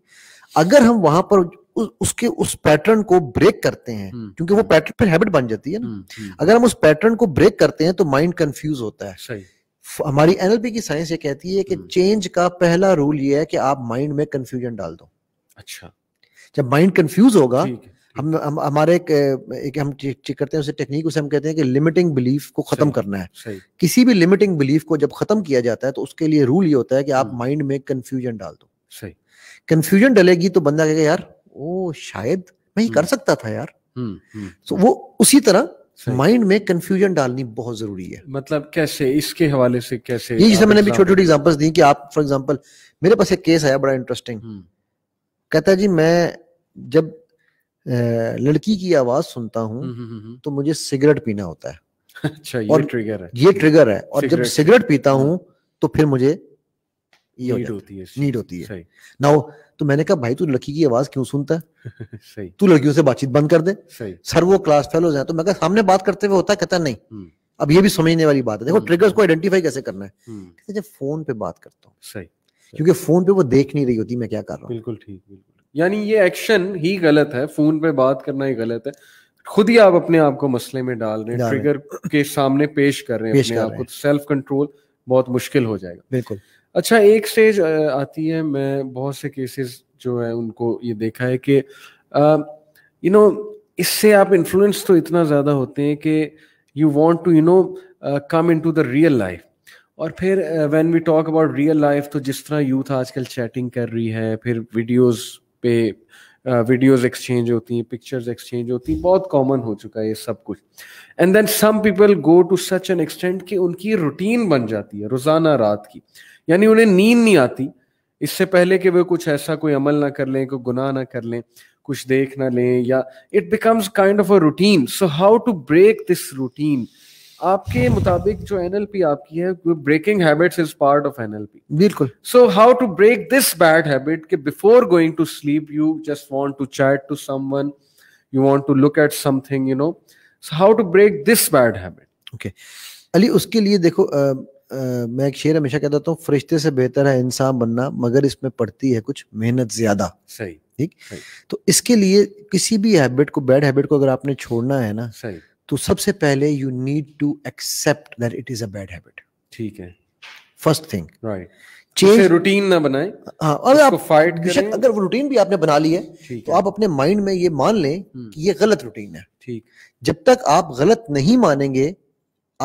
S2: अगर हम वहां पर उसके उस पैटर्न को ब्रेक करते हैं हम्म, क्योंकि वो पैटर्न फिर हैबिट बन जाती है ना अगर हम उस पैटर्न को ब्रेक करते हैं तो माइंड कंफ्यूज होता है सही हमारी एनएलपी की साइंस ये कहती है कि चेंज का पहला रूल ये है कि आप माइंड में कंफ्यूजन डाल दो अच्छा जब माइंड कंफ्यूज होगा ठीक है हम हम हमारे एक एक हम चेक करते हैं उसे टेक्निक उसे हम कहते हैं कि लिमिटिंग बिलीफ को खत्म करना है किसी भी लिमिटिंग बिलीफ को जब खत्म किया जाता है तो उसके लिए रूल ये होता है कि आप माइंड हम्म। में कंफ्यूजन डाल दो सही कंफ्यूजन डलेगी तो बंदा कहेगा यार ओ शायद मैं ही कर हम्म। सकता था यार हम्म, तो वो उसी तरह माइंड में कंफ्यूजन डालनी बहुत जरूरी है मतलब कैसे इसके हवाले से कैसे ये जैसे मैंने भी छोटी छोटी एग्जाम्पल्स दी कि आप फॉर एग्जाम्पल मेरे पास एक केस आया बड़ा इंटरेस्टिंग कहता है जी मैं जब लड़की की आवाज सुनता हूँ हम्म, हम्म, हम्म। तो मुझे सिगरेट पीना होता है अच्छा ये ट्रिगर है ये ट्रिगर है और जब सिगरेट पीता हूँ हाँ। तो फिर मुझे ये नीड होती है नीड होती है ना तो मैंने कहा भाई तू लड़की की आवाज क्यों सुनता है
S3: सही तू
S2: लड़कियों से बातचीत बंद कर दे सही सर वो क्लास फेलोज है तो मैं कहा सामने बात करते हुए होता है कहता नहीं अब ये भी समझने वाली बात है देखो ट्रिगर्स को आइडेंटिफाई कैसे करना है कहते जब फोन पे बात करता हूँ सही क्योंकि फोन पे वो देख नहीं रही होती मैं क्या कर रहा हूँ बिल्कुल ठीक बिल्कुल
S1: यानी ये एक्शन ही गलत है फोन पे बात करना ही गलत है खुद ही आप अपने आप को मसले में डाल रहे हैं ट्रिगर के सामने पेश कर रहे हैं अपने आप को सेल्फ कंट्रोल बहुत मुश्किल हो जाएगा बिल्कुल अच्छा एक स्टेज आती है मैं बहुत से केसेस जो है उनको ये देखा है कि यू नो इससे आप इन्फ्लुएंस तो इतना ज़्यादा होते हैं कि you want to you know come into the real life और फिर when we talk about real life तो जिस तरह यूथ आजकल चैटिंग कर रही है फिर वीडियोस पे वीडियोस एक्सचेंज होती हैं पिक्चर्स एक्सचेंज होती हैं बहुत कॉमन हो चुका है ये सब कुछ and then some people go to such an extent कि उनकी रूटीन बन जाती है रोजाना रात की यानी उन्हें नींद नहीं आती इससे पहले कि वे कुछ ऐसा कोई अमल ना कर लें कोई गुनाह ना कर लें कुछ देख ना लें या it becomes kind of a routine so how to break this routine आपके मुताबिक जो एनएलपी आपकी है breaking habits is part of NLP बिल्कुल so how to break this bad habit कि before going to sleep you just want to chat to someone you want to look at something you know so how to break this bad habit
S2: okay Ali उसके लिए देखो आ, आ, मैं एक शेर हमेशा कहता हूँ फरिश्ते से बेहतर है इंसान बनना मगर इसमें पड़ती है कुछ मेहनत ज्यादा सही ठीक तो इसके लिए किसी भी हैबिट को बैड हैबिट को अगर आपने छोड़ना है ना सही तो सबसे पहले you need to accept that it is a bad habit ठीक है first thing right change routine ना बनाए हाँ और आप फाइट करें अगर वो रूटीन भी आपने बना ली है तो आप अपने माइंड में ये मान लें हम्म। कि ये गलत रूटीन है ठीक जब तक आप गलत नहीं मानेंगे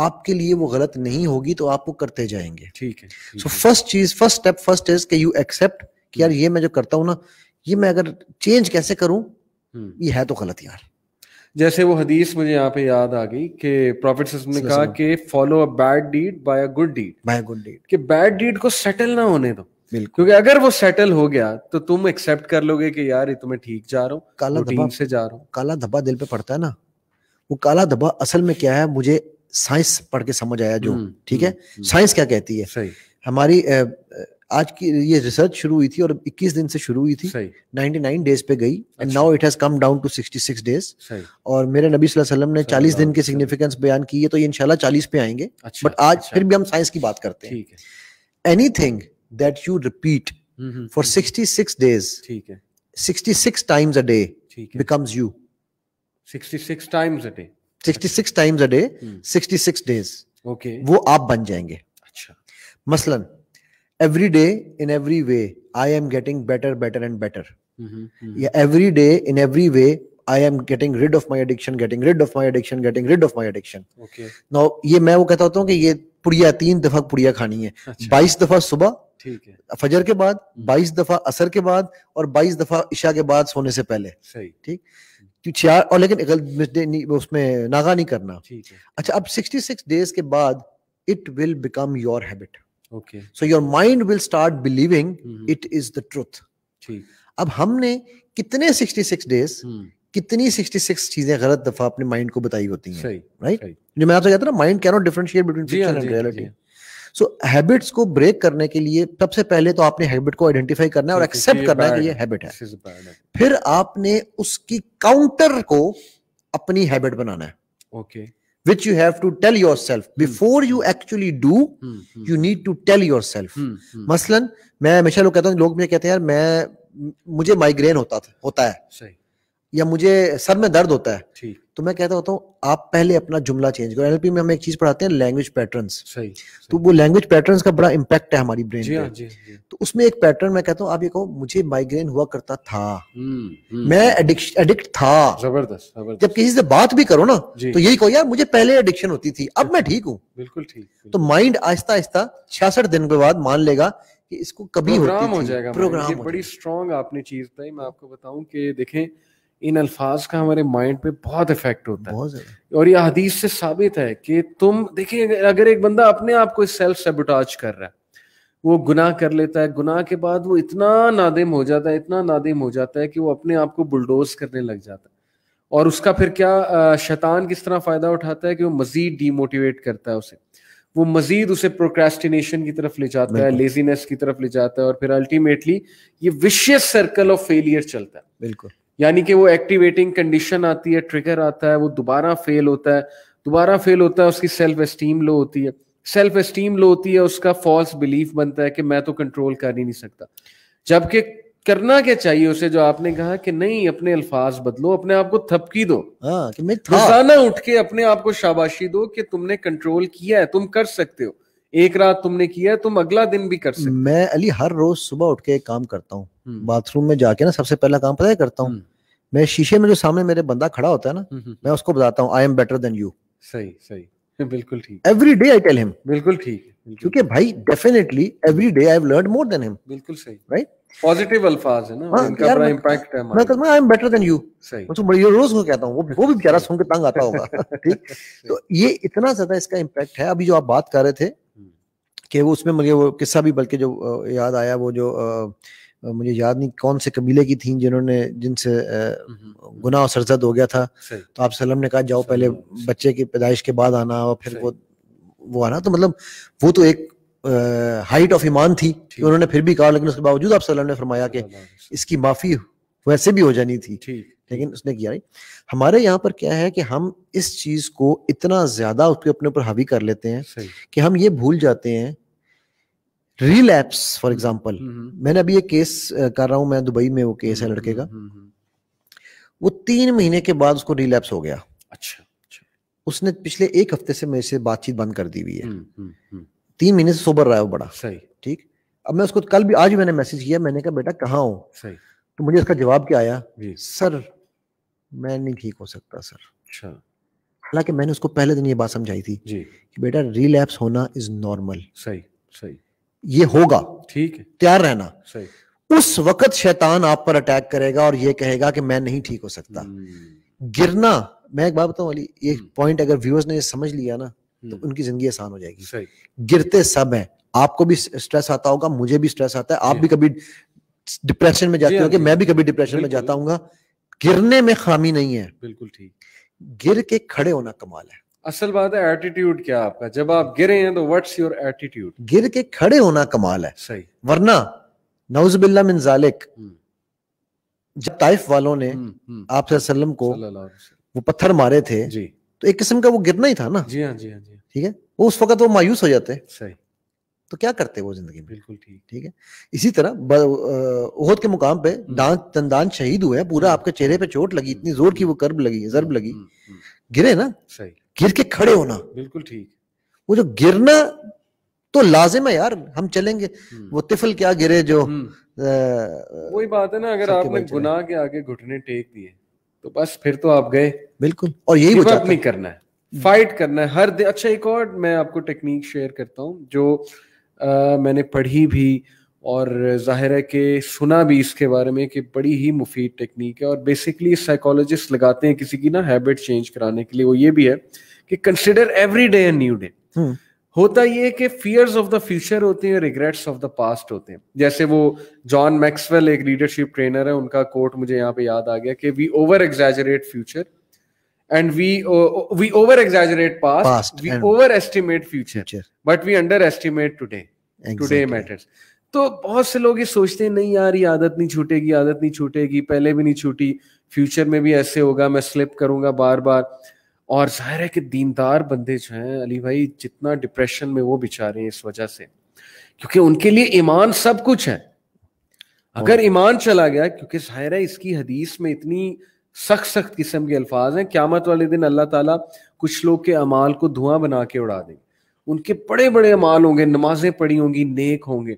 S2: आपके लिए वो गलत नहीं होगी तो आप वो करते जाएंगे ठीक है सो फर्स्ट चीज फर्स्ट स्टेप फर्स्ट इज के यू एक्सेप्ट कि यार हम्म। ये मैं जो करता हूं ना ये मैं अगर चेंज कैसे करूं हम्म। ये है तो गलत यार
S1: जैसे वो हदीस मुझे यहाँ पे याद आ गई कि प्रॉफिट ने कहा कि follow a bad deed by a good deed by good deed कि बैड डीड को सेटल ना होने दो क्योंकि अगर वो सेटल हो गया तो तुम एक्सेप्ट कर लोगे कि यार ये तुम्हें ठीक जा रहा हूँ काला धब्बा से
S2: जा रहा हूँ काला धब्बा दिल पे पड़ता है ना वो काला धब्बा असल में क्या है मुझे साइंस पढ़ के समझ आया जो हम्म, ठीक है हम्म, हम्म। साइंस क्या कहती है हमारी आज की ये रिसर्च शुरू हुई थी और 21 दिन से शुरू हुई थी 99 डेज पे गई and now it has come down to 66 days और मेरे नबी सल्लल्लाहु अलैहि वसल्लम ने 40 दिन के सिग्निफिकेंस बयान किए तो ये इंशाल्लाह 40 पे आएंगे बट अच्छा, आज अच्छा। फिर भी हम साइंस की बात करते हैं anything that you repeat for 66 days ठीक है 66 times a day becomes you
S1: 66 times a day
S2: 66 times a day 66 days
S3: okay वो आप
S2: बन जाएंगे अच्छा मसलन every day in every way i am getting better better and better
S3: mm-hmm, mm-hmm.
S2: yeah every day in every way I am getting rid of my addiction getting rid of my addiction getting rid of my addiction now ये मैं वो कहता हूँ कि ये पुड़िया तीन दफा पुड़िया खानी है अच्छा। बाईस दफा सुबह ठीक है फजर के बाद हम्म। बाईस दफा असर के बाद और बाईस दफा ईशा के बाद सोने से पहले सही ठीक चार और लेकिन उसमें नागा नहीं करना अच्छा अब सिक्सटी सिक्स डेज के बाद it will become your habit okay so your mind will start believing it is the is the अब हमने कितने 66 डेज hmm. कितनी 66 चीजें गलत दफा अपने माइंड को बताई होती हैं राइट जो मैं आपसे कहता ना mind can not differentiate between fiction and reality so habits को ब्रेक करने के लिए सबसे पहले तो आपने हैबिट को आइडेंटिफाई करना है और एक्सेप्ट करना है कि ये हैबिट है फिर आपने उसकी काउंटर को अपनी हैबिट बनाना है
S3: okay okay.
S2: Which you have to tell yourself before you actually do you need to tell yourself मसलन मैं हमेशा लोग कहता हूँ लोग मुझे कहते हैं यार मैं मुझे माइग्रेन होता था होता है सही या मुझे सर में दर्द होता है तो मैं कहता होता हूँ आप पहले अपना जुमला चेंज करो एनएलपी में हम एक चीज पढ़ाते हैं लैंग्वेज पैटर्न तो वो लैंग्वेज पैटर्न का बड़ा इम्पैक्ट है हमारी ब्रेन जी, पे हाँ, जी, हाँ, जी. हाँ। तो उसमें एक पैटर्न मैं कहता हूँ आप ये कहो मुझे माइग्रेन हुआ करता था हम्म, हम्म। मैं एडिक्ट था जबरदस्त जब किसी से बात भी करो ना तो यही कहो यार मुझे पहले एडिक्शन होती थी अब मैं ठीक हूँ बिल्कुल ठीक तो माइंड आहिस्ता आहिस्ता छियासठ दिन के बाद मान लेगा कि इसको कभी प्रोग्राम हो जाएगा प्रोग्राम
S1: बड़ी स्ट्रॉन्ग आपने चीज बताई मैं आपको बताऊं कि देखें इन अल्फाज का हमारे माइंड पे बहुत इफेक्ट होता है और यह हदीस से साबित है कि तुम देखिए अगर एक बंदा अपने आप को सेल्फ सेबोटाज कर रहा है वो गुनाह कर लेता है गुनाह के बाद वो इतना नादिम हो जाता है इतना नादिम हो जाता है कि वो अपने आप को बुलडोज करने लग जाता है और उसका फिर क्या शैतान किस तरह फायदा उठाता है कि वो मजीद डीमोटिवेट करता है उसे वो मजीद उसे प्रोक्रेस्टिनेशन की तरफ ले जाता है लेजीनेस की तरफ ले जाता है और फिर अल्टीमेटली ये विशियस सर्कल ऑफ फेलियर चलता है बिल्कुल यानी कि वो एक्टिवेटिंग कंडीशन आती है ट्रिगर आता है वो दोबारा फेल होता है दोबारा फेल होता है उसकी सेल्फ एस्टीम लो होती है सेल्फ एस्टीम लो होती है उसका फॉल्स बिलीफ बनता है कि मैं तो कंट्रोल कर ही नहीं सकता जबकि करना क्या चाहिए उसे जो आपने कहा कि नहीं अपने अल्फाज बदलो अपने आप को थपकी दो
S2: हाँ, रोजाना उठ
S1: के अपने आप को शाबाशी दो कि तुमने कंट्रोल किया है तुम कर सकते हो एक रात तुमने
S2: किया है तुम अगला दिन भी कर सकते मैं अली हर रोज सुबह उठ के एक काम करता हूँ हम्म। बाथरूम में जाके ना सबसे पहला काम पता है करता हूँ हम्म। मैं शीशे में जो सामने मेरे बंदा खड़ा होता है ना हम्म, हम्म। मैं उसको बताता हूँ I am better than you
S3: सही सही बिल्कुल ठीक
S2: every day I tell him बिल्कुल ठीक क्योंकि भाई definitely every day I have learn more than him बिल्कुल सही राइट
S1: पॉजिटिव अल्फाज है ना हाँ, बड़ा
S2: इंपैक्ट है मैं कहता हूं I am better than you सही तो रोज को कहता हूं वो वो भी बेचारा सुन के तंग आता होगा ठीक तो ये इतना ज्यादा इसका इंपैक्ट है अभी जो आप बात कर रहे थे हम्म। कि वो उसमें मतलब वो किस्सा भी बल्कि जो याद आया वो जो मुझे याद नहीं कौन से कबीले की थी जिन्होंने जिनसे गुनाह सरजद हो गया था तो आप सलम ने कहा जाओ पहले बच्चे की पैदाइश के बाद आना और फिर वो वो आना तो मतलब वो तो एक हाइट ऑफ ईमान थी कि उन्होंने फिर भी कहा लेकिन उसके बावजूद आप सलम ने फरमाया कि इसकी माफ़ी वैसे भी हो जानी थी लेकिन उसने किया नहीं हमारे यहाँ पर क्या है कि हम इस चीज़ को इतना ज़्यादा उसके अपने ऊपर हावी कर लेते हैं कि हम ये भूल जाते हैं रिलैप्स फॉर एग्जाम्पल मैंने अभी एक केस कर रहा हूँ मैं दुबई में वो केस है हम्म, लड़के का हम्म, हम्म, वो तीन महीने के बाद उसको रिलैप्स हो गया अच्छा, अच्छा, उसने पिछले एक हफ्ते से मेरे से बातचीत बंद कर दी हुई है तीन महीने से सोबर रहा है वो बड़ा सही ठीक अब मैं उसको कल भी आज भी मैंने मैसेज किया मैंने कहा बेटा कहाँ हो सही तो मुझे इसका जवाब क्या आया सर मैं नहीं ठीक हो सकता सर अच्छा हालांकि मैंने उसको पहले दिन ये बात समझाई थी जी कि बेटा रिलैप्स होना इज नॉर्मल सही सही ये होगा ठीक है तैयार रहना
S3: सही
S2: उस वक्त शैतान आप पर अटैक करेगा और ये कहेगा कि मैं नहीं ठीक हो सकता हम्म। गिरना मैं एक बात बताऊं अली ये पॉइंट हम्म। अगर व्यूअर्स ने समझ लिया ना तो हम्म। उनकी जिंदगी आसान हो जाएगी सही गिरते सब हैं आपको भी स्ट्रेस आता होगा मुझे भी स्ट्रेस आता है आप भी कभी डिप्रेशन में जाते हो मैं भी कभी डिप्रेशन में जाता हूँ गिरने में खामी नहीं है बिल्कुल ठीक गिर के खड़े होना कमाल है
S1: असल बात है एटीट्यूड क्या आपका जब आप गिरे हैं तो व्हाट्स योर एटीट्यूड
S2: गिर के खड़े होना कमाल है सही वरना नौज बिल्ला मिन जालिक हम्म। जब ताइफ वालों ने हम्म, हम्म। आप वसल्लम को वो पत्थर मारे थे जी तो एक किस्म का वो गिरना ही था ना जी हाँ जी हाँ जी हाँ। ठीक है वो उस वक्त वो मायूस हो जाते सही तो क्या करते वो जिंदगी में बिल्कुल ठीक ठीक है इसी तरह ओहद के मुकाम पे दांत तंदान शहीद हुए पूरा आपके चेहरे पे चोट लगी इतनी जोर की वो कर्ब लगी जर्ब लगी गिरे ना
S3: सही गिर के खड़े होना बिल्कुल ठीक
S2: वो जो गिरना तो लाजिम है यार हम चलेंगे हम्म। वो तिफल क्या गिरे जो हम्म। वही
S3: बात है ना अगर आपने
S2: गुनाह
S1: के आगे घुटने टेक दिए तो बस फिर तो आप गए
S2: बिल्कुल और यही बात नहीं
S1: करना है फाइट करना है हर दिन अच्छा एक और मैं आपको टेक्निक शेयर करता हूँ जो आ, मैंने पढ़ी भी और ज़ाहिर है कि सुना भी इसके बारे में कि बड़ी ही मुफीद टेक्निक है और बेसिकली साइकोलॉजिस्ट लगाते हैं किसी की ना हैबिट चेंज कराने के लिए वो ये भी है कि consider every day and new day होता ये कि फियर्स ऑफ द फ्यूचर होते हैं रिग्रेट्स ऑफ द पास्ट होते हैं जैसे वो जॉन मैक्सवेल एक लीडरशिप ट्रेनर है उनका कोट मुझे यहाँ पे याद आ गया कि we over exaggerate future and we we over exaggerate past we overestimate future but we underestimate today today matters तो बहुत से लोग ये सोचते हैं नहीं यार ये आदत नहीं छूटेगी आदत नहीं छूटेगी पहले भी नहीं छूटी फ्यूचर में भी ऐसे होगा मैं स्लिप करूंगा बार बार और जाहिर है कि दीनदार बंदे जो हैं अली भाई जितना डिप्रेशन में वो बिचारे हैं इस वजह से क्योंकि उनके लिए ईमान सब कुछ है अगर ईमान चला गया क्योंकि जाहिर है इसकी हदीस में इतनी सख्त सख्त किस्म के अल्फाज हैं क्यामत वाले दिन अल्लाह ताला कुछ लोग के अमाल को धुआं बना के उड़ा देंगे उनके बड़े बड़े अमाल होंगे नमाजें पड़ी होंगी नेक होंगे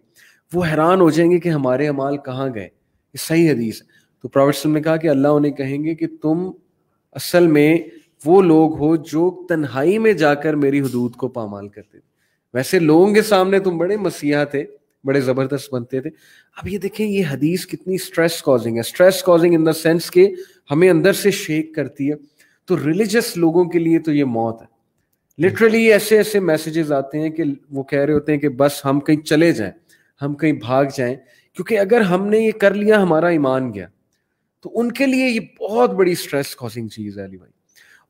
S1: वो हैरान हो जाएंगे कि हमारे अमाल कहाँ गए ये सही हदीस है तो प्रॉफिट ने कहा कि अल्लाह उन्हें कहेंगे कि तुम असल में वो लोग हो जो तन्हाई में जाकर मेरी हदूद को पामाल करते थे वैसे लोगों के सामने तुम बड़े मसीहा थे बड़े ज़बरदस्त बनते थे अब ये देखें ये हदीस कितनी स्ट्रेस कॉजिंग है stress causing in the sense के हमें अंदर से शेक करती है तो रिलीजियस लोगों के लिए तो ये मौत है लिटरली ऐसे ऐसे मैसेजेस आते हैं कि वो कह रहे होते हैं कि बस हम कहीं चले जाएं हम कहीं भाग जाएं क्योंकि अगर हमने ये कर लिया हमारा ईमान गया तो उनके लिए ये बहुत बड़ी स्ट्रेस कॉजिंग चीज़ है अली भाई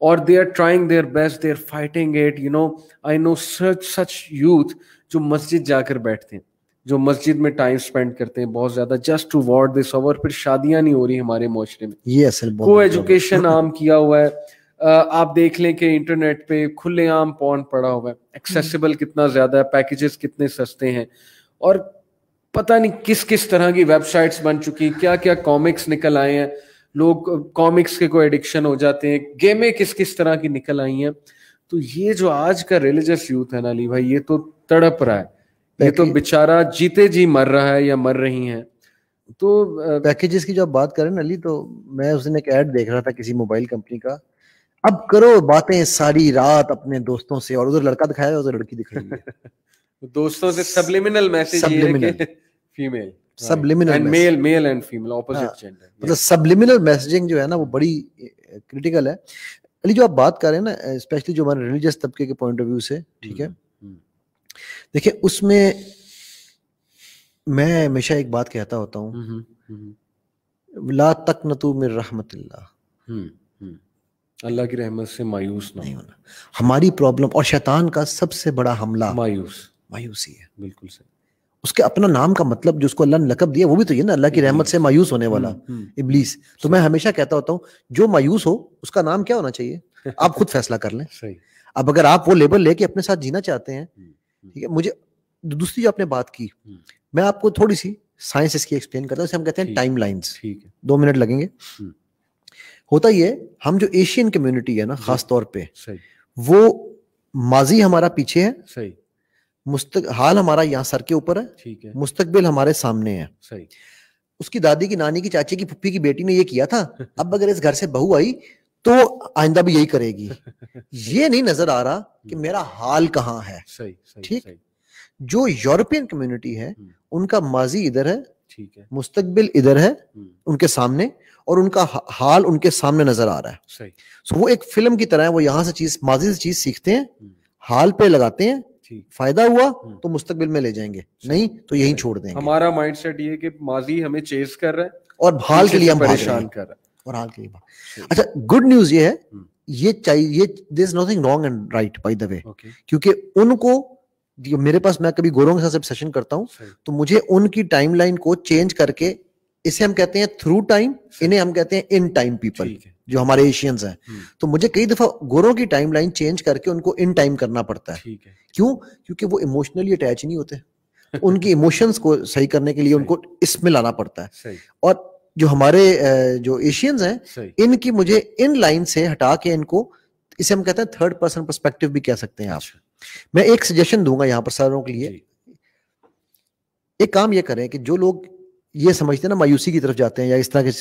S1: और they are trying their best they are fighting it you know I know such such youth जो मस्जिद जाकर बैठते हैं जो मस्जिद में टाइम स्पेंड करते हैं बहुत ज्यादा just toward this over फिर शादियां नहीं हो रही हमारे माशरे में
S2: ये असल को
S1: एजुकेशन आम किया हुआ है आप देख लें कि इंटरनेट पे खुलेआम पॉन पड़ा हुआ है एक्सेसिबल कितना ज्यादा है पैकेजेस कितने सस्ते हैं और पता नहीं किस किस तरह की वेबसाइट्स बन चुकी क्या क्या कॉमिक्स निकल आए हैं लोग कॉमिक्स के कोई एडिक्शन हो जाते हैं गेमें किस किस तरह की निकल आई हैं तो ये जो आज का रिलीजियस यूथ है ना अली भाई ये तो तड़प रहा है ये तो बेचारा जीते जी मर रहा है या मर रही है
S2: तो पैकेजेस की जो आप बात करें अली तो मैं उस दिन एक ऐड देख रहा था किसी मोबाइल कंपनी का अब करो बातें सारी रात अपने दोस्तों से और उधर लड़का दिखाया उधर लड़की दिख रही है
S1: दोस्तों से subliminal message subliminal female subliminal and male male and female opposite gender
S2: मतलब सबलिमिनल मैसेजिंग जो है ना वो बड़ी क्रिटिकल है अली जो आप बात कर रहे हैं ना स्पेशली जो हमारे रिलीजियस तबके के पॉइंट ऑफ व्यू से ठीक है हम्म, हम्म। देखिए उसमें मैं हमेशा एक बात कहता होता हूँ
S3: हम्म,
S2: ला तक नतू मेर रहमत अल्लाह की रहमत से मायूस ना नहीं होना हमारी प्रॉब्लम और शैतान का सबसे बड़ा हमला मायूस मायूसी है बिल्कुल सही उसके अपना नाम का मतलब जो उसको अल्लाह ने लकब दिया वो भी तो ये ना अल्लाह की हम्म, रहमत से मायूस होने वाला हम्म, हम्म, इबलीस तो मैं हमेशा कहता होता हूँ जो मायूस हो उसका नाम क्या होना चाहिए आप खुद फैसला कर लें अब अगर आप वो लेबल लेके अपने साथ जीना चाहते हैं ठीक है मुझे दूसरी जो आपने बात की मैं आपको थोड़ी सी साइंस इसकी एक्सप्लेन करता हूँ हम कहते हैं टाइम लाइन्स दो मिनट लगेंगे होता ये हम जो एशियन कम्युनिटी है ना खास तौर पे वो माजी हमारा पीछे है सही मुस्तक हाल हमारा यहाँ सर के ऊपर है ठीक है मुस्तकबिल हमारे सामने है सही उसकी दादी की नानी की चाची की पुप्पी की बेटी ने ये किया था अब अगर इस घर से बहू आई तो आइंदा भी यही करेगी ये नहीं नजर आ रहा कि हम्म। मेरा हाल कहाँ है सही, सही ठीक जो यूरोपियन कम्युनिटी है हम्म। उनका माजी इधर है ठीक है मुस्तकबिल इधर है हम्म। उनके सामने और उनका हाल उनके सामने नजर आ रहा है सही सो so, वो एक फिल्म की तरह है वो यहाँ से चीज माजी से चीज सीखते हैं हाल पे लगाते हैं फायदा हुआ हम्म। तो मुस्तकबिल में ले जाएंगे नहीं तो यही छोड़ देंगे
S1: हमारा माइंड सेट ये कि माजी हमें चेस कर रहा है और हाल के लिए हम परेशान कर रहे
S2: हैं और हाल के लिए अच्छा गुड न्यूज ये है हम्म। ये चाहिए ये this nothing wrong and right by the way क्योंकि उनको मेरे पास मैं कभी गोरों के साथ सेशन करता हूं तो मुझे उनकी टाइमलाइन को चेंज करके इसे हम कहते हैं थ्रू टाइम इन्हें हम कहते हैं इन टाइम पीपल जो हमारे एशियंस हैं हम्म। तो मुझे कई दफा गोरों की टाइमलाइन चेंज करके उनको इन टाइम करना पड़ता है क्यों क्योंकि वो इमोशनली अटैच नहीं होते उनकी इमोशंस को सही करने के लिए उनको इसमें लाना पड़ता है और जो हमारे जो एशियंस हैं इनकी मुझे इन लाइन से हटा के इनको इसे हम कहते हैं थर्ड पर्सन परस्पेक्टिव भी कह सकते हैं आप अच्छा। मैं एक सजेशन दूंगा यहाँ पर सरों के लिए एक काम ये करें कि जो लोग ये समझते हैं ना मायूसी की तरफ जाते हैं या इस तरह के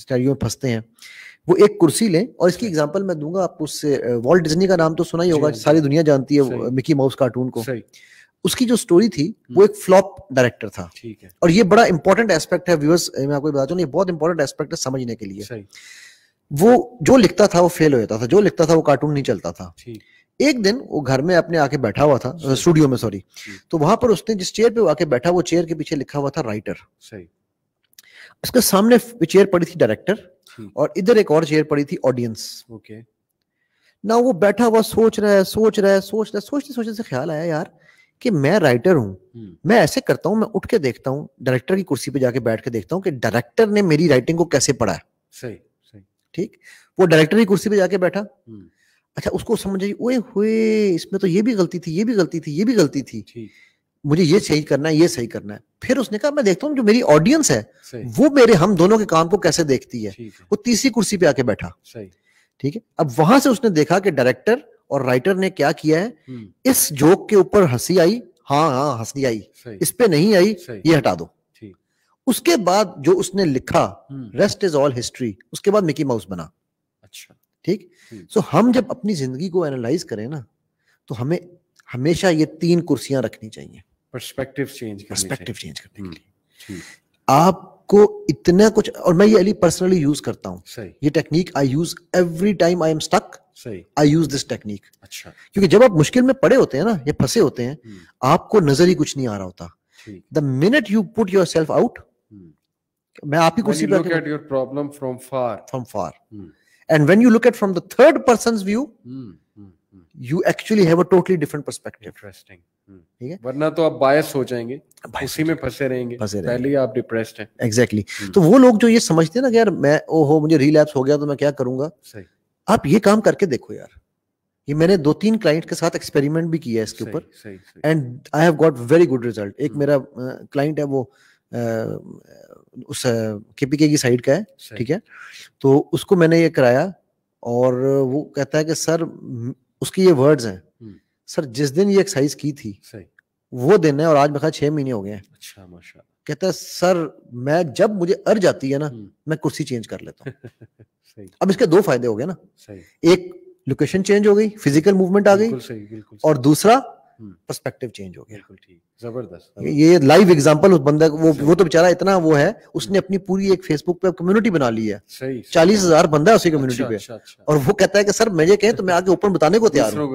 S2: स्टैरियो में फंसते हैं वो एक कुर्सी लें और इसकी एग्जांपल मैं दूंगा आपको उससे वॉल्ट डिज्नी का नाम तो सुना ही होगा सारी दुनिया जानती है मिकी माउस कार्टून को उसकी जो स्टोरी थी वो हम्म। एक फ्लॉप डायरेक्टर था ठीक है और ये बड़ा इंपॉर्टेंट एस्पेक्ट है व्यूअर्स मैं आपको बताता हूँ ये बहुत इंपॉर्टेंट एस्पेक्ट है समझने के लिए वो जो लिखता था वो फेल हो जाता था जो लिखता था वो कार्टून नहीं चलता था ठीक एक दिन वो घर में अपने आके बैठा हुआ था स्टूडियो में सॉरी तो वहां पर उसने जिस चेयर पे आके बैठा वो चेयर के पीछे लिखा हुआ था राइटर सही उसके सामने चेयर पड़ी थी डायरेक्टर और इधर एक और चेयर पड़ी थी ऑडियंस ओके ना वो बैठा हुआ सोच रहा है सोच रहा है सोच रहा है सोचते सोचते से ख्याल आया यार कि मैं राइटर हूं हम्म। मैं ऐसे करता हूं मैं उठ के देखता हूं डायरेक्टर की कुर्सी पे जाके बैठ के देखता हूं कि डायरेक्टर ने मेरी राइटिंग को कैसे पढ़ा
S3: सही सही
S2: ठीक वो डायरेक्टर की कुर्सी पे जाके बैठा हम्म। अच्छा उसको समझ आई ओए हुए इसमें तो ये भी गलती थी ये भी गलती थी ये भी गलती थी मुझे ये सही करना है ये सही करना है फिर उसने कहा मैं देखता हूँ जो मेरी ऑडियंस है वो मेरे हम दोनों के काम को कैसे देखती है वो तीसरी कुर्सी पे आके बैठा
S3: ठीक
S2: है अब वहां से उसने देखा कि डायरेक्टर और राइटर ने क्या किया है हम्म। इस जोक के ऊपर हंसी आई हाँ हाँ हंसी आई इस पे नहीं आई ये हटा दो उसके बाद जो उसने लिखा रेस्ट इज ऑल हिस्ट्री उसके बाद मिकी माउस बना ठीक सो so, हम जब अपनी जिंदगी को एनालाइज करें ना तो हमें हमेशा ये तीन कुर्सियां रखनी चाहिए
S3: पर्सपेक्टिव चेंज पर्सपेक्टिव चेंज करने के लिए
S2: आपको इतना कुछ और मैं ये अली पर्सनली यूज करता हूँ ये technique I use every time I am stuck I use this technique अच्छा क्योंकि जब आप मुश्किल में पड़े होते हैं ना ये फंसे होते हैं आपको नजर ही कुछ नहीं आ रहा होता the minute you put yourself out मैं आप ही कुर्सी पर from far from far And when you look at from the third person's view, mm, mm, you actually have a totally different perspective. Interesting. Hmm. ठीक है वरना तो आप
S1: बायस हो जाएंगे उसी में फंसे रहेंगे फंसे पहले आप डिप्रेस्ड हैं
S2: एग्जैक्टली exactly. Hmm. तो वो लोग जो ये समझते हैं ना कि यार मैं ओ हो मुझे रिलैप्स हो गया तो मैं क्या करूंगा सही आप ये काम करके देखो यार ये मैंने दो तीन क्लाइंट के साथ एक्सपेरिमेंट भी किया है इसके
S3: ऊपर
S2: and I have got very good result एक मेरा क्लाइंट है वो उस केपीके की साइड का है ठीक है तो उसको मैंने ये कराया और वो कहता है कि सर उसकी ये वर्ड्स हैं हम्म। सर जिस दिन ये एक्सरसाइज की थी वो दिन है और आज मेरा छह महीने हो गए हैं
S3: अच्छा माशा
S2: कहता है सर मैं जब मुझे अर जाती है ना हम्म। मैं कुर्सी चेंज कर लेता हूँ अब इसके दो फायदे हो गए ना एक लोकेशन चेंज हो गई फिजिकल मूवमेंट आ गई और दूसरा पर्सपेक्टिव हम्म। चेंज हो गया जबरदस्त ये लाइव एग्जांपल उस बंदा वो वो तो बेचारा इतना वो है हम्म। उसने अपनी पूरी एक फेसबुक पे कम्युनिटी बना ली है चालीस हजार बंदा है उसी कम्युनिटी अच्छा, पे अच्छा, अच्छा। और वो कहता है कि सर ये कहें तो मैं आगे ओपन बताने को तैयार हूँ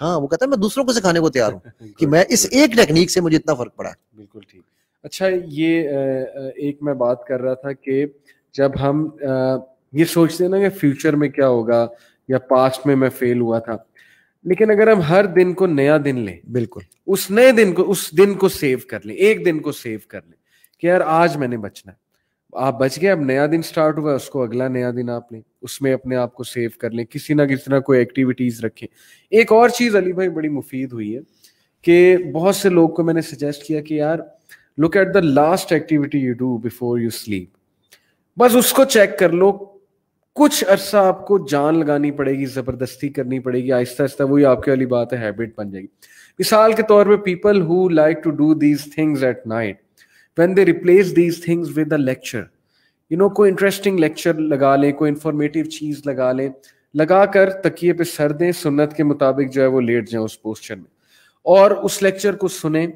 S2: हाँ वो कहता है मैं दूसरों को सिखाने को तैयार हूँ कि मैं इस एक टेक्निक से मुझे इतना फर्क पड़ा
S3: बिल्कुल ठीक
S1: अच्छा ये एक मैं बात कर रहा था कि जब हम ये सोचते हैं ना कि फ्यूचर में क्या होगा या पास्ट में मैं फेल हुआ था लेकिन अगर हम हर दिन को नया दिन लें बिल्कुल उस नए दिन को उस दिन को सेव कर लें एक दिन को सेव कर लें कि यार आज मैंने बचना है आप बच गए अब नया दिन स्टार्ट हुआ उसको अगला नया दिन आप लें उसमें अपने आप को सेव कर लें किसी ना किसी ना कोई एक्टिविटीज रखें एक और चीज अली भाई बड़ी मुफीद हुई है कि बहुत से लोग को मैंने सजेस्ट किया कि यार look at the last activity you do before you sleep बस उसको चेक कर लो कुछ अरसा आपको जान लगानी पड़ेगी जबरदस्ती करनी पड़ेगी आहिस्ता आहिस्ता वही आपके वाली बात है हैबिट बन जाएगी मिसाल के तौर पे people who like to do these things at night when they replace these things with a lecture you know कोई इंटरेस्टिंग लेक्चर लगा लें कोई इंफॉर्मेटिव चीज लगा लें लगा कर तकिए पे सर दें सुन्नत के मुताबिक जो है वो लेट जाए उस पोस्चर में और उस लेक्चर को सुने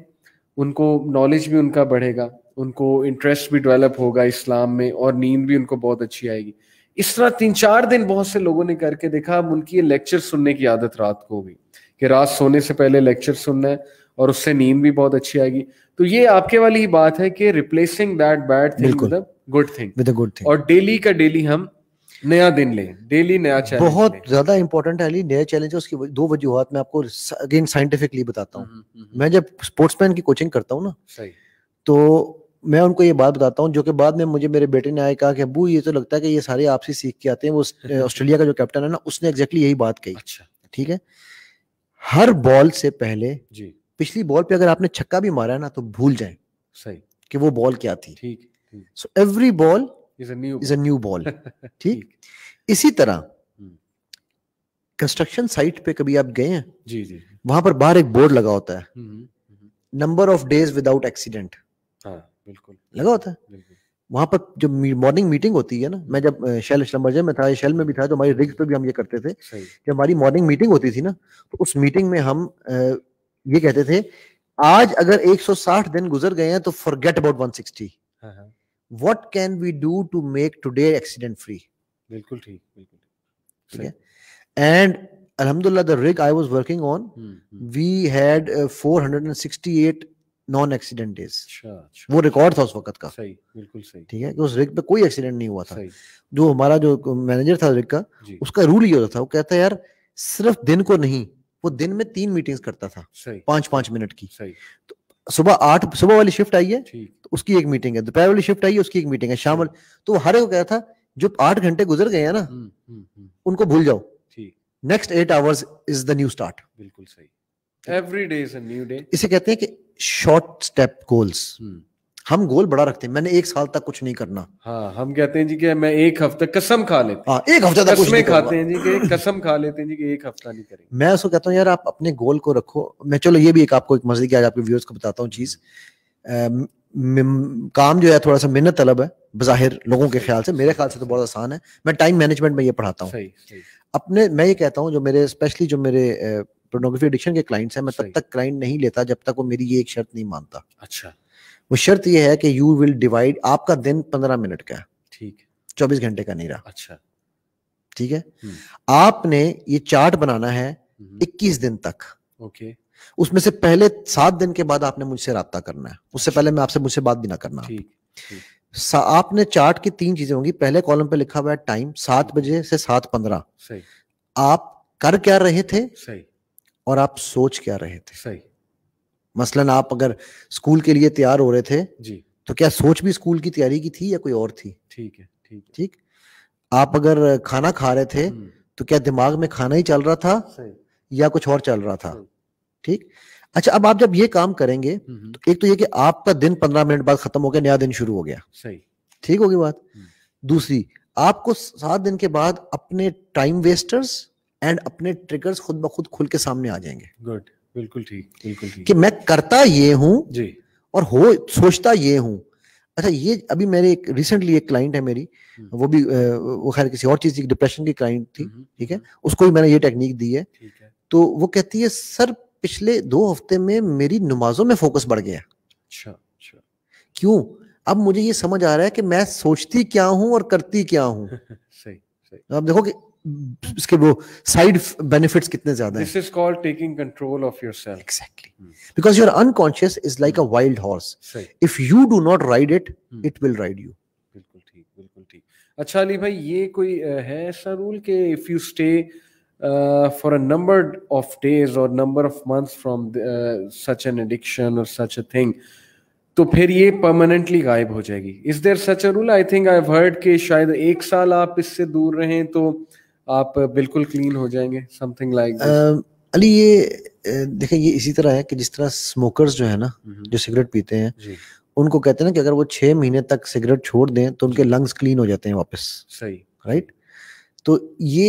S1: उनको नॉलेज भी उनका बढ़ेगा उनको इंटरेस्ट भी डेवलप होगा इस्लाम में और नींद भी उनको बहुत अच्छी आएगी इस तरह तीन चार दिन बहुत से लोगों ने करके देखा अब उनकी ये लेक्चर सुनने की आदत रात को होगी कि रात सोने से पहले लेक्चर सुनना है और उससे नींद भी बहुत अच्छी आएगी तो ये आपके वाली ही बात है कि replacing that bad thing with good thing with good thing और डेली का डेली हम नया दिन ले डेली नया चैलेंज बहुत
S2: ज्यादा इंपॉर्टेंट है अली नया चैलेंज उसकी दो वजूहत मैं आपको अगेन साइंटिफिकली बताता हूँ हम्म, हम्म, हम्म। मैं जब स्पोर्ट्समैन की कोचिंग करता हूँ ना सही तो मैं उनको ये बात बताता हूँ जो कि बाद में मुझे मेरे बेटे ने आए कहा कि अबू ये तो लगता है कि ये सारे आपसे सीख के आते हैं वो ऑस्ट्रेलिया का जो कैप्टन है ना उसने एग्जैक्टली यही बात कही अच्छा ठीक है हर बॉल से पहले जी पिछली बॉल पे अगर आपने छक्का भी मारा है ना तो भूल जाए सही कि वो बॉल क्या थी ठीक so every ball is a new ball ठीक इसी तरह कंस्ट्रक्शन हम्म। साइट पे कभी आप गए हैं जी जी वहां पर बाहर एक बोर्ड लगा होता है number of days without accident
S3: हाँ बिल्कुल
S2: लगा होता है वहां पर जो मॉर्निंग मीटिंग होती है ना मैं जब शेल शलमरजे में था शेल में भी था तो हमारी रिग्स पे भी हम ये करते थे जब हमारी मॉर्निंग मीटिंग होती थी ना तो उस मीटिंग में हम ये कहते थे आज अगर 160 दिन गुजर गए हैं तो forget about 160 what can we do to make today accident free
S3: बिल्कुल ठीक बिल्कुल
S2: ठीक है and alhamdulillah the rig i was working on hmm. we had uh, 468 non accident days वो रिकॉर्ड था उस वक्त का सही बिल्कुल सही ठीक है कि उस रिक पे कोई एक्सीडेंट नहीं हुआ था जो हमारा जो मैनेजर था रिक का उसका रूल ये होता था वो कहता यार सिर्फ दिन को नहीं वो दिन में तीन मीटिंग्स करता था पांच पांच मिनट की तो सुबह आठ सुबह वाली शिफ्ट आई है तो उसकी एक मीटिंग है दोपहर वाली शिफ्ट आई है उसकी एक मीटिंग है शाम वाली तो हर एक कहता था जो आठ घंटे गुजर गए हैं ना हम्म, हम्म, हम्म। उनको भूल जाओ next eight hours is the new start
S1: बिल्कुल सही every day is a new day
S2: इसे कहते हैं कि शॉर्ट स्टेप गोल्स हम गोल बड़ा रखते हैं मैंने एक साल तक कुछ नहीं करना हाँ हम कहते
S1: हैं जी कि मैं एक हफ्ते कसम खा लेते हाँ, एक हफ्ते तक कुछ नहीं खाते हैं जी कि कसम खा लेते हैं जी कि एक हफ्ता
S3: नहीं
S2: करेंगे मैं उसको कहता हूँ यार आप अपने गोल को रखो मैं चलो ये भी एक आपको एक मजे की आज आपके व्यूअर्स को बताता हूँ चीज काम जो है थोड़ा सा मेहनत तलब है बाहिर लोगों के ख्याल से मेरे ख्याल से तो बहुत आसान है मैं टाइम मैनेजमेंट में ये पढ़ाता हूँ अपने मैं ये कहता हूँ जो मेरे स्पेशली जो मेरे पोर्नोग्राफी एडिक्शन के क्लाइंट्स हैं मैं तब तक क्लाइंट नहीं लेता जब तक वो मेरी ये एक शर्त नहीं मानता अच्छा वो शर्त ये है कि यू विल डिवाइड आपका दिन पंद्रह मिनट का है ठीक चौबीस घंटे का नहीं रहा अच्छा ठीक है हम्म। आपने ये चार्ट बनाना है हम्म। इक्कीस दिन तक ओके उसमें से पहले सात दिन के बाद आपने मुझसे रहा करना है उससे अच्छा। पहले मैं आपसे मुझसे बात भी ना करना थीक, ठीक। आपने चार्ट की तीन चीजें होंगी पहले कॉलम पे लिखा हुआ है टाइम सात हम्म। बजे से सात पंद्रह आप कर क्या रहे थे सही और आप सोच क्या रहे थे सही मसलन आप अगर स्कूल के लिए तैयार हो रहे थे जी तो क्या सोच भी स्कूल की तैयारी की थी या कोई और थी ठीक है ठीक ठीक आप अगर खाना खा रहे थे हम्म। तो क्या दिमाग में खाना ही चल रहा था या कुछ और चल रहा था ठीक अच्छा अब आप जब ये काम करेंगे हम्म। तो एक तो ये कि आपका दिन पंद्रह मिनट बाद खत्म हो गया नया दिन शुरू हो गया सही ठीक होगी बात हम्म। दूसरी आपको सात दिन के बाद अपने टाइम वेस्टर्स एंड अपने ट्रिगर्स खुद ब खुद खुल के सामने आ जाएंगे
S3: गुड बिल्कुल ठीक बिल्कुल ठीक कि मैं
S2: करता ये हूँ जी और हो सोचता ये हूँ अच्छा ये अभी मेरे एक रिसेंटली एक क्लाइंट है मेरी हम्म। वो भी वो खैर किसी और चीज की डिप्रेशन की क्लाइंट थी हम्म, ठीक है हम्म। उसको भी मैंने ये टेक्निक दी है है तो वो कहती है सर पिछले दो हफ्ते में मेरी नमाजों में फोकस बढ़ गया अच्छा, अच्छा क्यों अब मुझे ये समझ आ रहा है कि मैं सोचती क्या हूँ और करती क्या हूँ
S3: सही सही
S2: आप देखो कि उसके वो साइड बेनिफिट्स कितने ज्यादा this is
S1: called taking control of yourself exactly
S2: because your unconscious is like a wild horse if you do not ride it it will ride you बिल्कुल ठीक
S1: बिल्कुल ठीक अच्छा अली भाई ये कोई है ऐसा रूल के if you stay for a number of days और number of months from such an addiction और सच अ थिंग तो फिर ये परमानेंटली गायब हो जाएगी is there such a rule I think I heard के शायद एक साल आप इससे दूर रहें तो uh, आप बिल्कुल क्लीन हो जाएंगे समथिंग
S2: लाइक अली ये देखें ये इसी तरह है कि जिस तरह स्मोकर्स जो है ना हम्म। जो सिगरेट पीते हैं उनको कहते हैं ना कि अगर वो छह महीने तक सिगरेट छोड़ दें तो उनके लंग्स क्लीन हो जाते हैं वापस सही राइट तो ये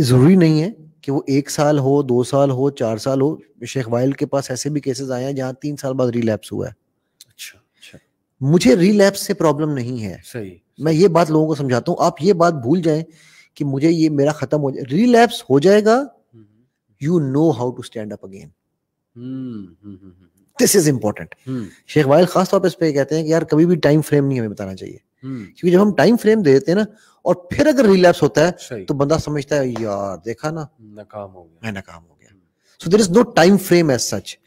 S2: ज़रूरी नहीं है कि वो एक साल हो दो साल हो चार साल हो शेख वाइल के पास ऐसे भी केसेस आए हैं जहाँ तीन साल बाद रिलैप्स हुआ है अच्छा, अच्छा। मुझे रिलैप्स से प्रॉब्लम नहीं है सही, सही मैं ये बात लोगों को समझाता हूँ आप ये बात भूल जाएं कि मुझे ये मेरा खत्म हो जाए रिलैप्स हो जाएगा you know how to stand up again this is important शेख वाइल खास तौर पर इस पर कहते हैं कि यार कभी भी टाइम फ्रेम नहीं हमें बताना चाहिए hmm. क्योंकि जब हम टाइम फ्रेम दे देते हैं ना और फिर अगर रिलैप्स होता है तो बंदा समझता है यार देखा ना नाकाम हो गया मैं नाकाम हो गया so there is no time frame as such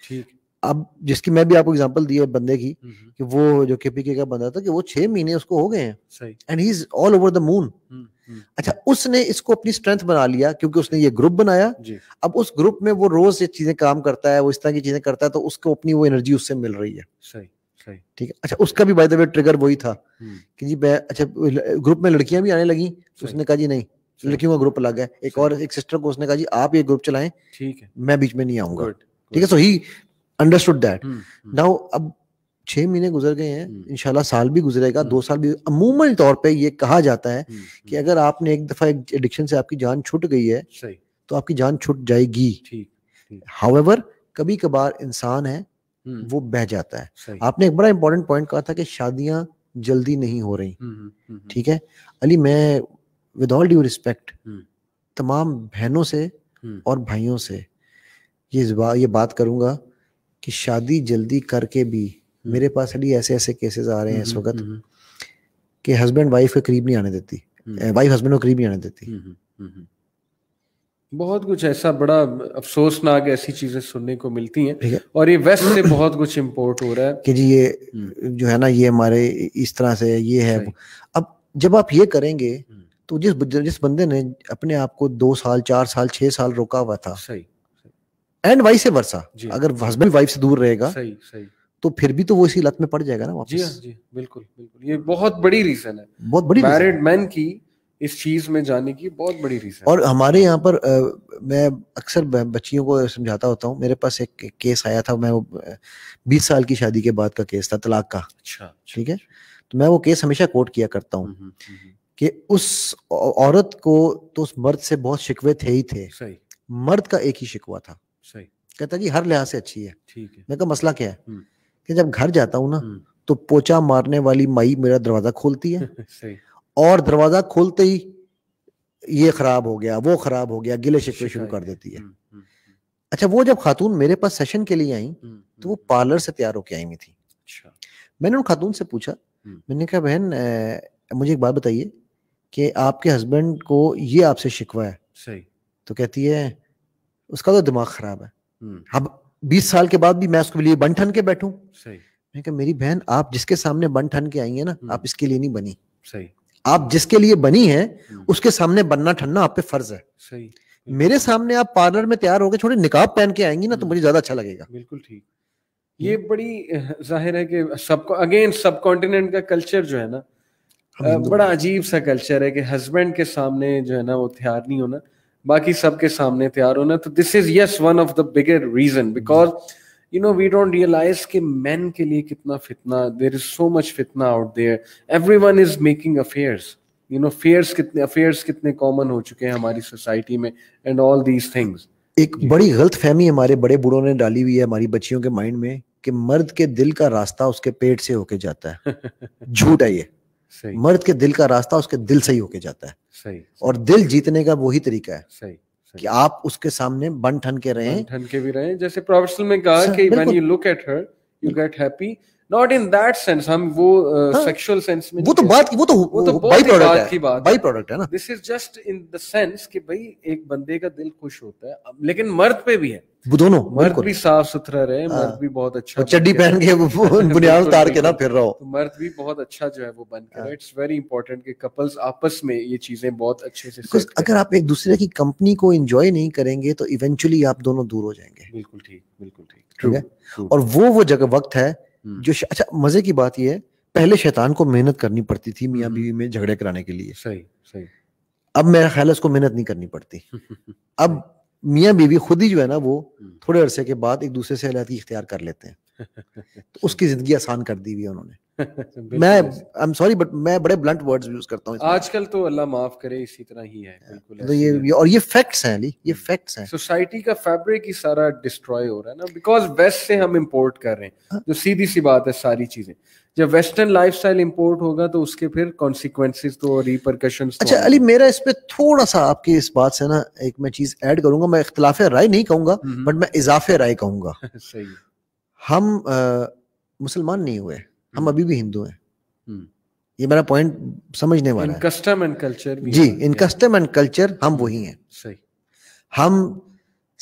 S2: अब जिसकी मैं भी आपको एग्जांपल दी है बंदे की हम्म, हम्म। कि वो जो केपीके का बंदा था कि वो छह महीने उसको हो गए हैं and he is all over the moon हम्म। अच्छा उसने इसको अपनी स्ट्रेंथ बना लिया क्योंकि उसने ये ग्रुप बनाया अब उस ग्रुप में वो रोज ये चीजें काम करता है वो इस तरह की चीजें करता है तो उसको अपनी वो एनर्जी उससे मिल रही है सही ठीक है अच्छा उसका भी बाय द वे ट्रिगर वही था हम्म। कि जी मैं अच्छा ग्रुप में लड़कियां भी आने लगी तो उसने कहा जी नहीं तो लड़कियों का ग्रुप अलग है एक और एक सिस्टर को उसने कहा जी आप ये ग्रुप चलाएं ठीक है मैं बीच में नहीं आऊंगा ठीक है so he understood that now अब छह महीने गुजर गए हैं हम्म। इनशाला साल भी गुजरेगा हाँ। दो साल भी अमूमन तौर पर यह कहा जाता है हम्म, कि हम्म। अगर आपने एक दफा एक एडिक्शन से आपकी जान छुट गई है तो आपकी जान छुट जाएगी हाउएवर कभी कभार इंसान है वो बह जाता
S3: है आपने
S2: एक बड़ा इंपॉर्टेंट पॉइंट कहा था कि शादियां जल्दी नहीं हो
S3: रही
S2: ठीक है अली मैं विद ऑल ड्यू रिस्पेक्ट तमाम बहनों से और भाइयों से ये ये बात करूंगा कि शादी जल्दी करके भी हम्म। मेरे पास अभी ऐसे ऐसे केसेस आ रहे हैं इस हम्म, वक्त हम्म, कि हस्बैंड वाइफ के करीब नहीं आने देती वाइफ हस्बैंड को करीब नहीं आने देती
S1: बहुत कुछ ऐसा बड़ा अफसोसनाक ऐसी चीजें सुनने को मिलती हैं और ये वेस्ट से बहुत कुछ इम्पोर्ट हो
S2: रहा है कि जी ये जो है ना ये हमारे इस तरह से ये है अब जब आप ये करेंगे तो जिस जिस बंदे ने अपने आप को दो साल चार साल छह साल रोका हुआ था सही एंड वाइस वर्षा अगर हस्बैंड वाइफ से दूर रहेगा सही सही तो फिर भी तो वो इसी लत में पड़ जाएगा ना हाँ, वापस जी
S1: जी बिल्कुल बिल्कुल ये बहुत बड़ी रीजन है बहुत बड़ी मैरिड मैन की इस चीज में जाने की बहुत बड़ी रीजन और
S2: हमारे यहाँ पर आ, मैं अक्सर बच्चियों को समझाता होता हूँ मेरे पास एक केस आया था मैं वो बीस साल की शादी के बाद का केस था तलाक का अच्छा, अच्छा ठीक है अच्छा। तो मैं वो केस हमेशा कोर्ट किया करता हूँ हम्म, हम्म, हम्म। कि उस औरत को तो उस मर्द से बहुत शिकवे थे ही थे सही मर्द का एक ही शिकवा था सही कहता जी हर लिहाज से अच्छी है ठीक है मैं कहा मसला क्या है कि जब घर जाता हूँ ना तो पोचा मारने वाली माई मेरा दरवाजा खोलती है और दरवाजा खोलते ही ये खराब हो गया वो खराब हो गया गिले शिकवे शुरू कर देती है अच्छा वो जब खातून मेरे पास सेशन के लिए आई तो वो पार्लर से तैयार होके आई हुई थी अच्छा। मैंने उन खातून से पूछा मैंने कहा बहन मुझे एक बात बताइए कि आपके हस्बैंड को ये आपसे शिकवा है सही तो कहती है उसका तो दिमाग खराब है अब बीस साल के बाद भी मैं उसके लिए बन ठन के बैठू मैं कहा मेरी बहन आप जिसके सामने बन ठन के आई है ना हम्म। आप इसके लिए नहीं बनी सही आप जिसके लिए बनी है हम्म। उसके सामने बनना ठनना आप पे फर्ज है सही मेरे सामने आप पार्लर में तैयार होकर छोटे निकाब पहन के आएंगी ना तो हम्म। मुझे ज्यादा अच्छा लगेगा
S1: बिल्कुल ठीक ये बड़ी जाहिर है कि सब अगेन सब कॉन्टिनेंट का कल्चर जो है ना बड़ा अजीब सा कल्चर है कि हस्बैंड के सामने जो है ना वो तैयार नहीं होना बाकी सबके सामने तैयार होना तो this is yes one of the bigger reason because you know we don't realize के मैन के लिए कितना फितना देर इज सो मच फितना out there everyone is making affairs you know fairs कितने अफेयर्स कितने कॉमन हो चुके हैं हमारी सोसाइटी में एंड ऑल दीज थिंग्स
S2: एक बड़ी गलत फहमी हमारे बड़े बूढ़ों ने डाली हुई है हमारी बच्चियों के माइंड में कि मर्द के दिल का रास्ता उसके पेट से होके जाता
S3: है झूठ
S2: है ये मर्द के दिल का रास्ता उसके दिल से ही होके जाता है सही और दिल जीतने का वही तरीका है सही कि आप उसके सामने बन ठन के रहे
S1: ठन के भी रहे जैसे प्रोफेशनल में कहा कि when you look at her you get happy not in that sense हम वो सेक्सुअल uh, सेंस हाँ। में वो तो बात की वो तो वो तो प्रोडक्ट है बाय प्रोडक्ट है ना this is just in the sense कि भाई एक बंदे का दिल खुश होता है लेकिन मर्द पे भी है दोनों मर्द भी साफ सुथरा रहे हाँ, मर्द भी बहुत अच्छा चड्डी पहन के बुनियाद उतार के ना फिर रहा हो तो मर्द भी बहुत अच्छा जो है वो बन के इट्स वेरी इंपॉर्टेंट कि कपल्स आपस में ये चीजें बहुत अच्छे से बिकॉज
S2: अगर आप एक दूसरे की कंपनी को एंजॉय नहीं करेंगे तो इवेंचुअली आप दोनों दूर हो जाएंगे
S3: बिल्कुल ठीक बिल्कुल ठीक ठीक है और
S2: वो वो जगह वक्त है हम्म। जो अच्छा मजे की बात ये है पहले शैतान को मेहनत करनी पड़ती थी मियाँ हम्म। बीवी में झगड़े कराने के लिए सही सही अब मेरा ख्याल है उसको मेहनत नहीं करनी पड़ती अब मियाँ बीवी खुद ही जो है ना वो हम्म। थोड़े अरसे के बाद एक दूसरे से अलहदगी इख्तियार कर लेते हैं
S3: तो
S2: उसकी जिंदगी आसान कर दी हुई है उन्होंने
S3: मैं आई
S2: एम सॉरी बट मैं बड़े ब्लंट वर्ड्स यूज करता हूँ आजकल
S1: तो अल्लाह माफ करे इसी तरह ही है बिल्कुल तो ये,
S2: ये और ये फैक्ट्स हैं अली ये फैक्ट्स हम्म। हैं
S1: सोसाइटी का फैब्रिक ही सारा डिस्ट्रॉय हो रहा है ना बिकॉज वेस्ट से हम इंपोर्ट कर रहे हैं हाँ। जो सीधी सी बात है सारी चीजें जब वेस्टर्न लाइफस्टाइल इंपोर्ट होगा तो उसके फिर कॉन्सिक्वेंसेस तो
S3: रिपरकशंस तो अच्छा
S2: अली मेरा इस पे थोड़ा सा आपकी इस बात से ना एक मैं चीज ऐड करूंगा मैं इख्तलाफ राय नहीं कहूंगा बट हम्म। मैं इजाफे राय कहूंगा सही हम मुसलमान नहीं हुए हम हम्म। अभी भी हिंदू हैं हम्म। ये मेरा पॉइंट समझने वाला है
S1: कस्टम एंड कल्चर जी इन
S2: कस्टम एंड कल्चर हम वही हैं सही हम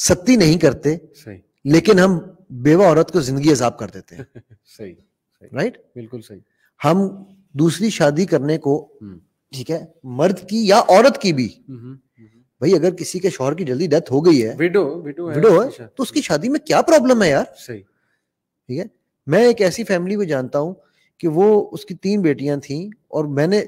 S2: सती नहीं करते सही लेकिन हम बेवा औरत को जिंदगी अजाब कर देते हैं सही राइट बिल्कुल सही हम दूसरी शादी करने को हम्म। ठीक है मर्द की या औरत की भी
S3: हम्म, हम्म।
S2: भाई अगर किसी के शोहर की जल्दी डेथ हो गई है
S3: विडो विडो है, विडो है तो
S2: उसकी शादी में क्या प्रॉब्लम है यार सही ठीक है मैं एक ऐसी फैमिली को जानता हूँ कि वो उसकी तीन बेटियां थी और मैंने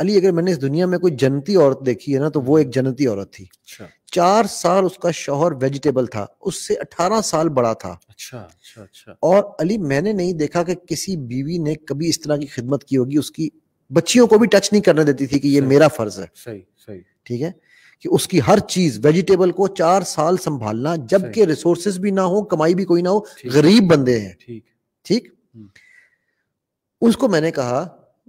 S2: अली अगर मैंने इस दुनिया में कोई जनती औरत देखी है ना तो वो एक जनती औरत थी अच्छा। चार साल उसका शोहर वेजिटेबल था उससे अठारह साल बड़ा था अच्छा
S3: अच्छा अच्छा
S2: और अली मैंने नहीं देखा कि किसी बीवी ने कभी इस तरह की खिदमत की होगी उसकी बच्चियों को भी टच नहीं करने देती थी कि ये मेरा फर्ज है सही सही ठीक है कि उसकी हर चीज वेजिटेबल को चार साल संभालना जबकि रिसोर्सेस भी ना हो कमाई भी कोई ना हो गरीब बंदे हैं ठीक ठीक हम्म। उसको मैंने कहा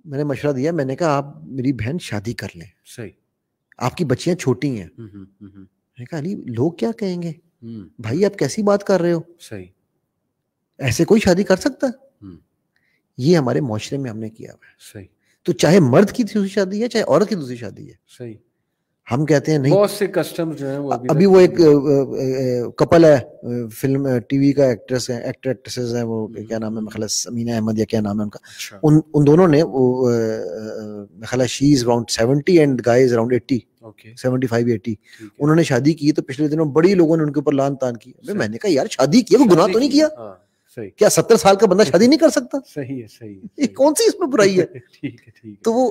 S2: मैंने मशरा दिया मैंने कहा आप मेरी बहन शादी कर लें सही आपकी बच्चियां छोटी हैं
S3: हम्म, हम्म, हम्म, मैंने
S2: कहा अली लोग क्या कहेंगे भाई आप कैसी बात कर रहे हो सही ऐसे कोई शादी कर सकता ये हमारे माशरे में हमने किया हुआ है सही तो चाहे मर्द की दूसरी शादी है चाहे औरत की दूसरी शादी है सही हम कहते हैं नहीं बहुत से कस्टम जो है वो अभी, अभी वो एक कपल है फिल्म टीवी का एक्ट्रेस है एक्टर एक्ट्रेसेस है वो हम्म। क्या नाम है मखला समीना अहमद या क्या नाम है उनका अच्छा। उन उन दोनों ने वो मखला she is around 70 and guy is around 80 seventy उन्होंने शादी की तो पिछले दिनों बड़ी लोगों ने उनके ऊपर लान तान की मैंने कहा यार शादी किया वो गुनाह तो नहीं किया
S3: हाँ, सही
S2: क्या सत्तर साल का बंदा शादी नहीं कर सकता सही है सही है कौन सी इसमें बुराई है ठीक है ठीक तो वो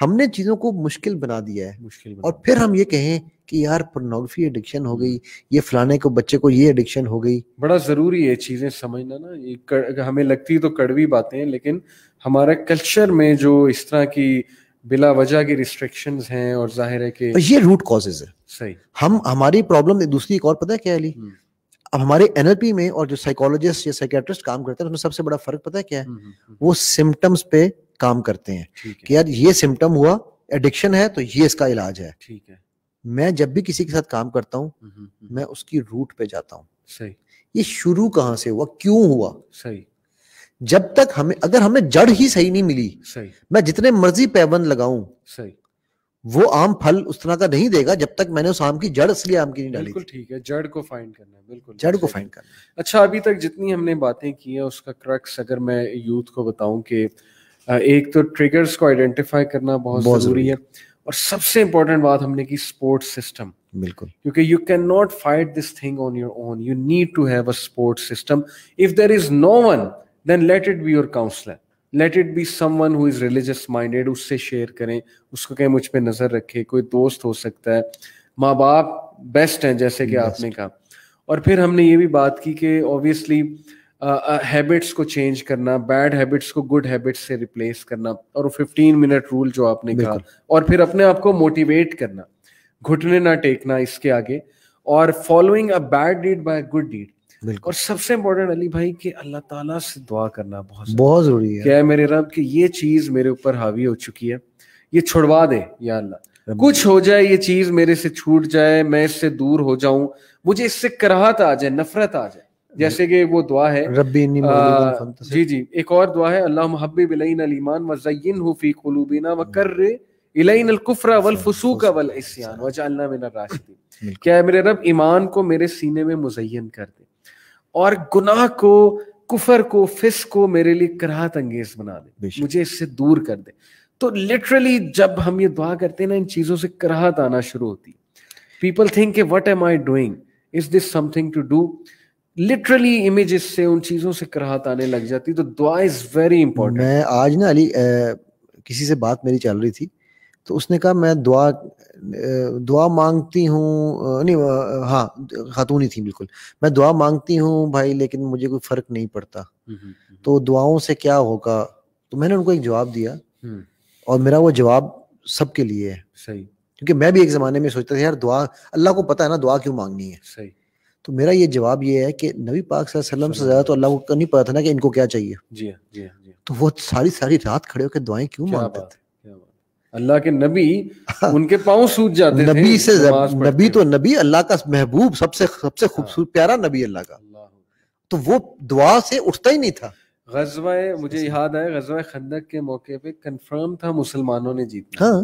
S2: हमने चीज़ों को मुश्किल बना दिया है मुश्किल और फिर हम ये कहें कि यार पोर्नोग्राफी एडिक्शन हो गई ये फलाने को बच्चे को ये एडिक्शन हो गई
S1: बड़ा ज़रूरी है चीज़ें समझना ना ये कर, हमें लगती तो कड़वी बातें हैं लेकिन हमारे कल्चर में जो इस तरह की बिला वजह की रिस्ट्रिक्शन हैं और जाहिर है कि ये रूट
S2: कॉजेज है सही हम हमारी प्रॉब्लम दूसरी एक और पता है क्या अली हम्म। अब हमारे एनएलपी में और जो साइकोलॉजिस्ट या साइकेट्रिस्ट काम करते हैं उसमें सबसे बड़ा फर्क पता है क्या है हम्म, हम्म, वो सिम्टम्स पे काम करते हैं कि यार ये सिम्टम हुआ एडिक्शन है तो ये इसका इलाज है ठीक है मैं जब भी किसी के साथ काम करता हूँ हम्म, हम्म, हम्म। मैं उसकी रूट पे जाता हूँ ये शुरू कहाँ से हुआ क्यों हुआ सही जब तक हमें अगर हमें जड़ ही सही नहीं मिली सही मैं जितने मर्जी पैबंद लगाऊं सही वो आम फल उस तरह का नहीं देगा जब तक मैंने उस आम की जड़ असली आम की नहीं डाली बिल्कुल
S3: ठीक है जड़ को
S2: फाइंड करना है बिल्कुल जड़ को फाइंड करना अच्छा अभी
S1: तक जितनी हमने बातें की है उसका क्रक्स अगर मैं यूथ को बताऊं कि एक तो ट्रिगर्स को आइडेंटिफाई करना बहुत, बहुत जरूरी है और सबसे इंपॉर्टेंट बात हमने की स्पोर्ट सिस्टम बिल्कुल क्योंकि you can not fight this thing on your own you need to have a support system if there is no one then let it be your counsellor let it be someone who is religious minded उससे share करें उसको कहें मुझ पर नजर रखे कोई दोस्त हो सकता है माँ बाप बेस्ट हैं जैसे कि आपने कहा और फिर हमने ये भी बात की कि ऑब्वियसली हैबिट्स को चेंज करना बैड हैबिट्स को गुड हैबिट्स से रिप्लेस करना और फिफ्टीन मिनट रूल जो आपने कहा और फिर अपने आप को मोटिवेट करना घुटने ना टेकना इसके आगे और following a bad deed by good deed और सबसे इम्पोर्टेंट अली भाई कि अल्लाह ताला से दुआ करना बहुत
S2: बहुत जरूरी है
S1: क्या है मेरे रब कि ये चीज मेरे ऊपर हावी हो चुकी है ये छुड़वा दे या अल्लाह कुछ हो जाए ये चीज मेरे से छूट जाए मैं इससे दूर हो जाऊं मुझे इससे कराहत आ जाए नफरत आ जाए जैसे कि वो दुआ है रब्बी जी जी एक और दुआ है अल्लाह महब्बी बिलईन अल ईमान व वजयिन हु फी कुलूबिना व वकर्र इलैन अल कुफ्र वल फसूक वल इसयान व वजअलना मिन राशिदीन क्या मेरे रब ईमान को मेरे सीने में मुजयन कर दे और गुनाह को कुफर को फिस को मेरे लिए कराहत अंगेज बना दे मुझे इससे दूर कर दे तो लिटरली जब हम ये दुआ करते हैं ना इन चीजों से कराहत आना शुरू होती है people think what am I doing is this something to do literally images से उन चीजों से कराहत आने लग जाती तो दुआ
S2: इज वेरी इंपॉर्टेंट मैं आज ना अली आ, किसी से बात मेरी चल रही थी तो उसने कहा मैं दुआ दुआ मांगती हूँ नहीं हाँ खातून ही थी बिल्कुल मैं दुआ मांगती हूँ भाई लेकिन मुझे कोई फर्क नहीं पड़ता हम्म, हम्म, हम्म। तो दुआओं से क्या होगा तो मैंने उनको एक जवाब दिया और मेरा वो जवाब सबके लिए है सही क्योंकि मैं भी एक जमाने में सोचता था यार दुआ अल्लाह को पता है ना दुआ क्यों मांगनी है सही तो मेरा ये जवाब ये है कि नबी पाक वसल्लम से ज़्यादा तो अल्लाह को नहीं पता था ना कि इनको क्या चाहिए
S3: जी हाँ, जी हाँ, जी
S2: हाँ। तो वो सारी सारी रात खड़े होकर दुआएं क्यों मांगते थे अल्लाह के नबी उनके पाँव सूझ जाते नबी से नबी तो नबी अल्लाह का महबूब सबसे सबसे खूबसूरत प्यारा नबी अल्लाह का तो वो दुआ से उठता ही नहीं था
S1: गजवा मुझे याद आया गजवा खंदक के मौके पे कंफर्म था मुसलमानों ने जीत हाँ।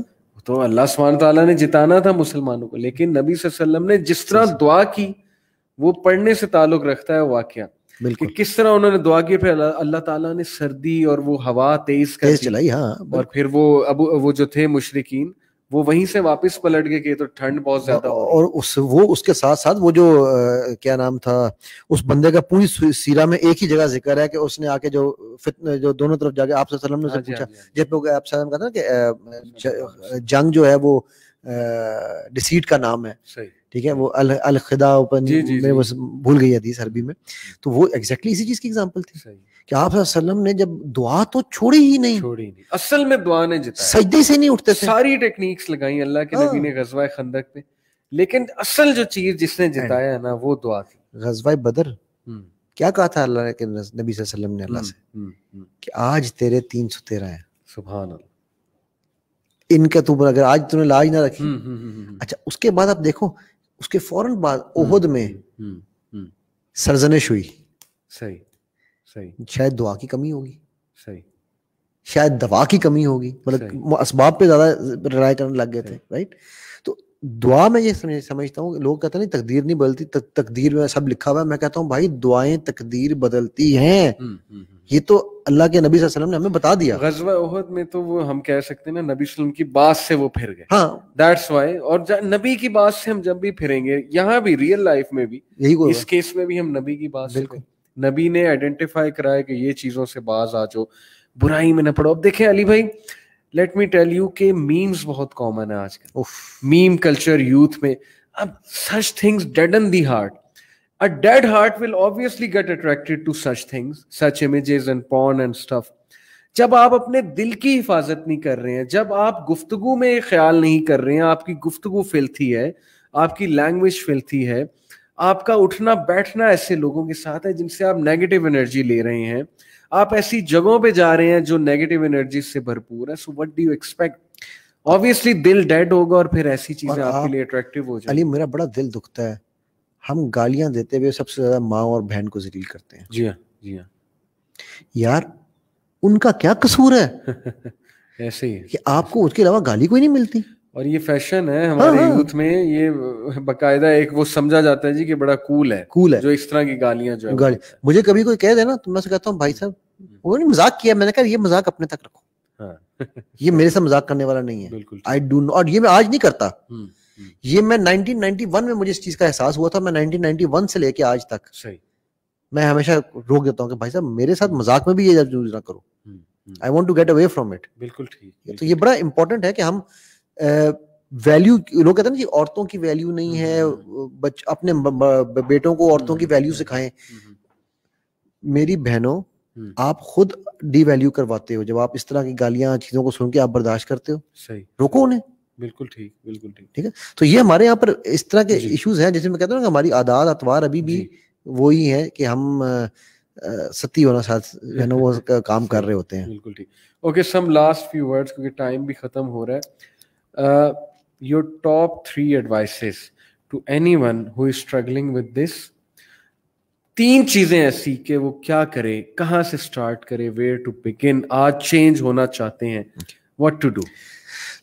S1: तो अल्लाह सुबहान तआला ने जिताना था मुसलमानों को लेकिन नबी सल्लल्लाहु अलैहि वसल्लम ने जिस तरह दुआ की वो पढ़ने से ताल्लुक रखता है वाक्य कि किस तरह उन्होंने दुआ की फिर अल्लाह ताला ने सर्दी और वो हवा तेज कर चलाई हाँ और फिर वो अब वो जो थे मुशरकिन वो वहीं से वापस पलट गए तो ठंड बहुत ज्यादा
S2: और उस वो उसके साथ साथ वो जो आ, क्या नाम था उस बंदे का पूरी सीरा में एक ही जगह जिक्र है कि उसने आके जो फितने जो दोनों तरफ जाके आपसे सल्लम ने उसे हाँ पूछा हाँ जब हाँ वो आप सल्लम कहते ना कि जंग जो है वो डिसीट का नाम है सही ठीक है वो अल अलखदा ऊपर मैं बस भूल गई हदीस अरबी में तो वो एग्जैक्टली इसी चीज की एग्जांपल थी कि आप सल्लम ने जब दुआ तो छोड़ी ही नहीं छोड़ी नहीं असल में दुआ ने जिताया सजदे से नहीं उठते थे सारी
S1: टेक्निक्स लगाई अल्लाह के नबी हाँ।
S2: ने गजवाए खंदक पे लेकिन
S1: असल जो चीज जिसने जिताया ना वो
S2: दुआ थी गजवाए बदर हम्म। क्या कहा था अल्लाह के नबी सल्लम ने अल्लाह से हम्म, हम्म, कि आज तेरे तीन सौ तेरह है सुबह इनका तो अगर आज तूने लाज ना रखी अच्छा उसके बाद आप देखो उसके फौरन बाद हम्म, ओहद में हम्म, हम्म। सरजनिश हुई सही सही शायद दुआ की कमी होगी सही शायद दवा की कमी होगी मतलब असबाब पे ज्यादा रिलाय करने लग गए थे राइट दुआ में ये समझ, समझता हूँ लोग कहते हैं तकदीर नहीं बदलती तक, तकदीर में सब लिखा हुआ है मैं कहता हूँ भाई दुआएं तकदीर बदलती हैं हम्म, हम्म, हम्म, ये तो अल्लाह के नबी सल्लल्लाहु अलैहि वसल्लम ने हमें बता दिया
S1: गजवा उहद में तो वो हम कह सकते हैं ना नबी वसल्लम की बात से वो फिर गए हाँ दैट्स वाई और नबी की बात से हम जब भी फिरेंगे यहाँ भी रियल लाइफ में भी यही इस केस में भी हम नबी की बात बिल्कुल नबी ने आइडेंटिफाई कराया कि ये चीजों से बाज आ जाओ बुराई में न पड़ो अब देखें अली भाई लेट मी टेल यू के मीम्स बहुत कॉमन है आजकल मीम कल्चर यूथ में अब such things dead deaden the heart a dead heart will obviously get attracted to such things such images and porn and stuff जब आप अपने दिल की हिफाजत नहीं कर रहे हैं जब आप गुफ्तगु में ख्याल नहीं कर रहे हैं आपकी गुफ्तगु फिलती है आपकी लैंग्वेज फिलती है आपका उठना बैठना ऐसे लोगों के साथ है जिनसे आप नेगेटिव एनर्जी ले रहे हैं आप ऐसी जगहों पे जा रहे हैं जो नेगेटिव एनर्जी से भरपूर है so what do you expect obviously दिल डेड होगा
S2: और फिर ऐसी चीजें आपके लिए
S1: अट्रैक्टिव हो जाए अली
S2: मेरा बड़ा दिल दुखता है हम गालियां देते हुए सबसे ज्यादा माँ और बहन को जलील करते हैं
S3: जी हाँ जी हाँ
S2: यार उनका क्या कसूर है ऐसे ही कि आपको उसके अलावा गाली कोई नहीं मिलती
S1: और ये फैशन है हमारे हाँ, हाँ, यूथ में ये बकायदा एक वो समझा जाता है जी कि बड़ा कूल है कूल है जो इस तरह की गालियां
S2: जो है मुझे कभी कोई कह देना तो मैं कहता हूँ भाई साहब उन्होंने हम्म। मजाक किया मैंने कहा ये मजाक अपने तक रखो हाँ। ये मेरे से मजाक करने वाला नहीं है आई डू और ये मैं आज नहीं करता हम्म, हम्म। ये मैं 1991 में मुझे इस चीज का एहसास हुआ था मैं 1991 से लेके आज तक सही मैं हमेशा रोक देता हूँ कि भाई साहब मेरे साथ मजाक में भी ये यूज ना करो I want to get away from it
S3: बिल्कुल ठीक
S2: तो ये बड़ा इंपॉर्टेंट है कि हम वैल्यू लोग कहते हैं ना कि औरतों की वैल्यू नहीं है हम्म। बच, अपने बेटों को औरतों की वैल्यू हम्म। सिखाएं हम्म। मेरी बहनों आप खुद डी वैल्यू करवाते हो जब आप इस तरह की गालियां चीजों को सुन के आप बर्दाश्त करते हो सही रोको उन्हें
S3: बिल्कुल ठीक बिल्कुल ठीक
S2: ठीक है तो ये हमारे यहाँ पर इस तरह के इश्यूज हैं जैसे मैं कहता हूँ हमारी आदात अतवार अभी भी वही है कि हम सती होना साथ वो काम कर रहे होते हैं बिल्कुल ठीक
S1: okay some last few words क्योंकि टाइम भी खत्म हो रहा है Uh, your top three advices to anyone who is struggling with this तीन चीजें ऐसी कि वो क्या करे कहाँ से स्टार्ट करे वेयर टू बिगिन आज चेंज होना चाहते हैं
S2: व्हाट टू डू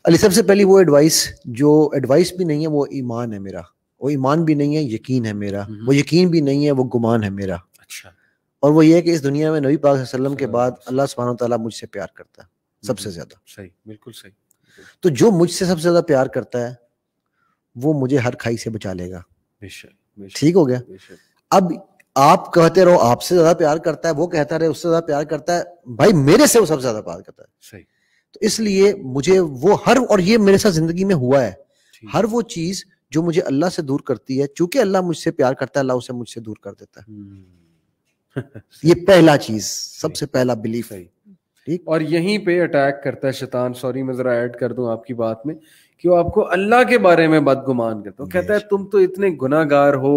S2: अली सबसे पहली वो एडवाइस जो एडवाइस भी नहीं है वो ईमान है मेरा वो ईमान भी नहीं है यकीन है मेरा हम्म। वो यकीन भी नहीं है वो गुमान है मेरा अच्छा और वो ये है कि इस दुनिया में नबी पाक के बाद अल्लाह सुबहान तआला मुझसे प्यार करता है सबसे हम्म। ज्यादा सही बिल्कुल सही तो जो मुझसे सबसे ज्यादा प्यार करता है वो मुझे हर खाई से बचा लेगा ठीक हो गया अब आप कहते रहो आपसे ज्यादा प्यार करता है वो कहता रहे उससे ज्यादा प्यार करता है भाई मेरे से वो सबसे ज्यादा प्यार करता है सही तो इसलिए मुझे वो हर और ये मेरे साथ जिंदगी में हुआ है हर वो चीज जो मुझे अल्लाह से दूर करती है चूंकि अल्लाह मुझसे प्यार करता है अल्लाह उसे मुझसे दूर कर देता है
S3: हम्म।
S2: ये पहला चीज सबसे पहला बिलीफ
S1: है ठीक और यहीं पे अटैक करता है शैतान सॉरी मैं जरा ऐड कर दूं आपकी बात में कि वो आपको अल्लाह के बारे में बदगुमान करता है कहता है तुम तो इतने गुनागार हो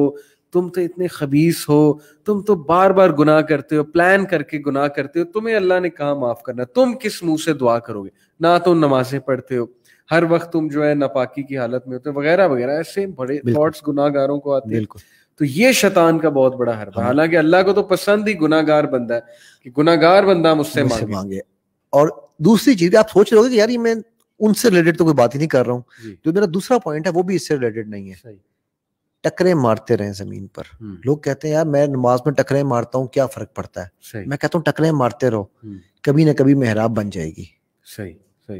S1: तुम तो इतने खबीस हो तुम तो बार बार गुनाह करते हो प्लान करके गुनाह करते हो तुम्हें अल्लाह ने कहा माफ करना तुम किस मुंह से दुआ करोगे ना तुम तो नमाजें पढ़ते हो हर वक्त तुम जो है नापाकी की हालत में होते हो वगैरह वगैरह ऐसे बड़े थॉट्स गुनाहगारों को आते हैं तो ये शैतान का बहुत बड़ा हर हाँ। हालांकि अल्लाह को तो पसंद ही गुनागार बंदा है कि गुनागार बंदा मुझसे मांगे।,
S2: मांगे और दूसरी चीज आप सोच रहे हो कि यार ये मैं उनसे रिलेटेड तो कोई बात ही नहीं कर रहा हूँ जो मेरा दूसरा पॉइंट है वो भी इससे रिलेटेड नहीं है टकरे मारते रहे जमीन पर हम्म। लोग कहते हैं यार मैं नमाज में टकरे मारता हूँ क्या फर्क पड़ता है मैं कहता हूँ टकरे मारते रहो हम्म। कभी ना कभी मेहराब बन जाएगी
S3: सही सही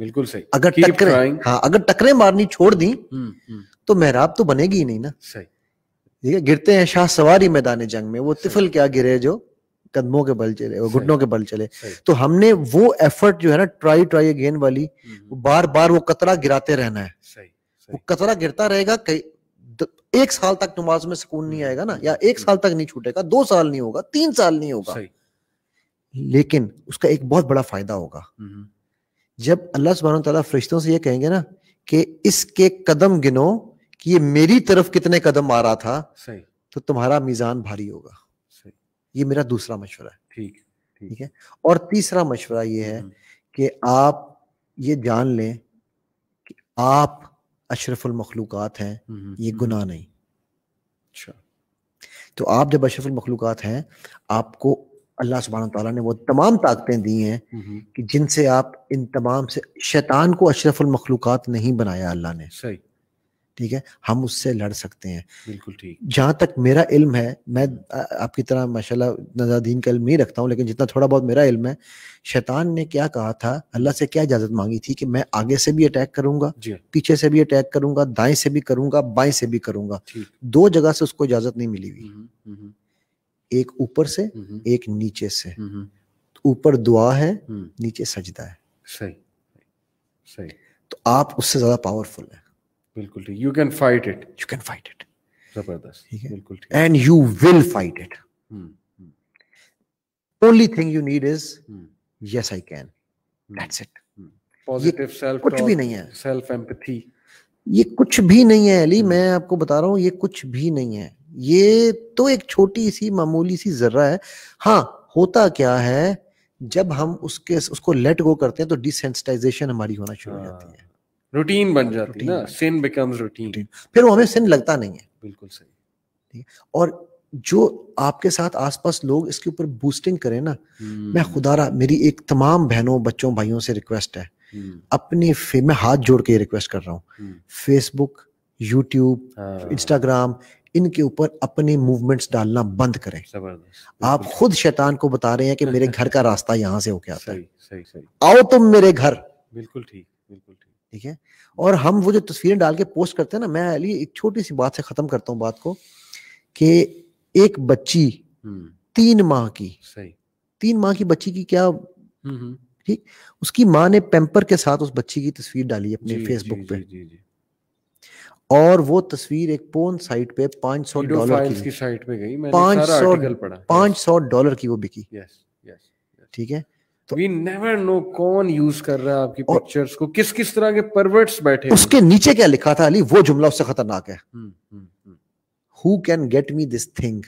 S3: बिल्कुल सही अगर टकरे
S2: हाँ अगर टकरे मारनी छोड़ दी हम्म, तो मेहराब तो बनेगी ही नहीं ना सही ठीक है गिरते हैं शाह सवारी मैदान जंग में वो तिफल क्या गिरे जो कदमों के बल चले घुटनों के बल चले तो हमने वो एफर्ट जो है ना ट्राई ट्राई अगेन वाली हम्म। बार बार वो कतरा गिराते रहना है सही, सही। वो कतरा गिरता रहेगा कई एक साल तक नमाज में सुकून नहीं आएगा ना या एक साल तक नहीं छूटेगा दो साल नहीं होगा तीन साल नहीं होगा लेकिन उसका एक बहुत बड़ा फायदा होगा हम्म। जब अल्लाह सुबह फरिश्तों से ये कहेंगे ना कि इसके कदम गिनो कि ये मेरी तरफ कितने कदम आ रहा था सही तो तुम्हारा मीजान भारी होगा सही ये मेरा दूसरा मशवरा है ठीक ठीक है और तीसरा मशवरा ये है हम्म। कि आप ये जान लें कि आप अशरफुल मखलूक़ात हैं हम्म, ये हम्म। गुनाह नहीं अच्छा तो आप जब अशरफुल मखलूक़ात हैं आपको अल्लाह सुबहान तला ने वो तमाम ताकतें दी हैं कि जिनसे आप इन तमाम से शैतान को अशरफुल मखलूक़ात नहीं बनाया अल्लाह ने सही ठीक है हम उससे लड़ सकते हैं बिल्कुल ठीक जहां तक मेरा इल्म है मैं आपकी तरह माशाल्लाह नजादीन का इल्म नहीं रखता हूँ लेकिन जितना थोड़ा बहुत मेरा इल्म है शैतान ने क्या कहा था अल्लाह से क्या इजाज़त मांगी थी कि मैं आगे से भी अटैक करूंगा हाँ। पीछे से भी अटैक करूंगा दाएं से भी करूंगा बाएं से भी करूंगा दो जगह से उसको इजाज़त नहीं मिली हुई हम्म, हम्म। एक ऊपर से हम्म। एक नीचे से तो ऊपर दुआ है नीचे सजदा है सही सही तो आप उससे ज्यादा पावरफुल है बिल्कुल ठीक you can fight it you can fight it जबरदस्त ठीक है बिल्कुल ठीक and you will fight it only thing you need is yes I can that's it positive self कुछ भी नहीं है सेल्फ एम्पथी ये कुछ भी नहीं है अली हम्म। मैं आपको बता रहा हूं ये कुछ भी नहीं है ये तो एक छोटी सी मामूली सी जर्रा है हाँ होता क्या है जब हम उसके उसको लेट गो करते हैं तो डिसेंसिटाइजेशन हमारी होना शुरू हो जाती हाँ। है
S1: रूटीन बन जाती है ना सिन बिकम्स रूटीन
S2: फिर वो हमें सिन लगता नहीं है बिल्कुल सही ठीक और जो आपके साथ आसपास लोग इसके ऊपर बूस्टिंग करें ना हम्म। मैं खुदारा मेरी एक तमाम बहनों बच्चों भाइयों से रिक्वेस्ट है हम्म। अपने मैं हाथ जोड़ के रिक्वेस्ट कर रहा हूँ फेसबुक यूट्यूब इंस्टाग्राम इनके ऊपर अपने मूवमेंट्स डालना बंद करें आप खुद शैतान को बता रहे हैं कि मेरे घर का रास्ता यहाँ से होके आता
S3: है
S2: आओ तुम मेरे घर
S3: बिल्कुल ठीक बिल्कुल ठीक
S2: ठीक है और हम वो जो तस्वीरें डाल के पोस्ट करते हैं ना मैं अली एक छोटी सी बात से ख़त्म करता हूँ बात को कि एक बच्ची हम्म। तीन माह की सही तीन माह की बच्ची की क्या हम्म, हम्म। ठीक उसकी माँ ने पेम्पर के साथ उस बच्ची की तस्वीर डाली अपने फेसबुक पे जी, जी, जी। और वो तस्वीर एक पोन साइट पे पांच सौ डॉलर की, की साइट पे गई पांच सौ पांच सौ डॉलर की वो बिकी ठीक
S1: है वी नेवर नो कौन यूज कर रहा है आपकी पिक्चर्स को किस किस तरह के परवर्ट्स बैठे उसके नीचे
S2: क्या लिखा था अली वो जुमला उससे खतरनाक है who can get me this thing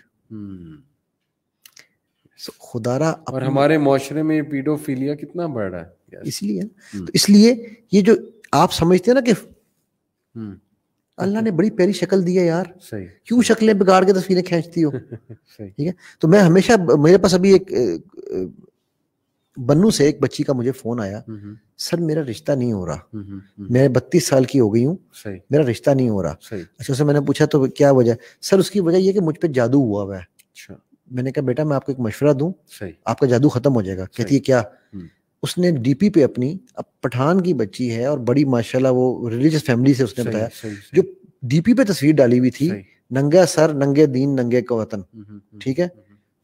S2: खुदारा और हमारे माशरे में पीडोफीलिया कितना बढ़ रहा है इसलिए हम्म। तो इसलिए ये जो आप समझते हैं ना कि हम्म। अल्लाह ने बड़ी प्यारी शक्ल दी है यार सही क्यों शक्लें बिगाड़ के तस्वीरें खींचती हो ठीक है तो मैं हमेशा मेरे पास अभी एक बन्नू से एक बच्ची का मुझे फोन आया हम्म, हम्म। सर मेरा रिश्ता नहीं हो रहा हम्म, मैं बत्तीस साल की हो गई हूँ मेरा रिश्ता नहीं हो रहा अच्छा उससे मैंने पूछा तो क्या वजह सर उसकी वजह यह कि मुझ पर जादू हुआ हुआ है अच्छा। मैंने कहा बेटा मैं आपको एक मशवरा दूं आपका जादू खत्म हो जाएगा कहती है क्या उसने डीपी पे अपनी अब पठान की बच्ची है और बड़ी माशाल्लाह वो रिलीजियस फैमिली से उसने बताया जो डीपी पे तस्वीर डाली हुई थी नंगे सर नंगे दीन नंगे का वतन ठीक है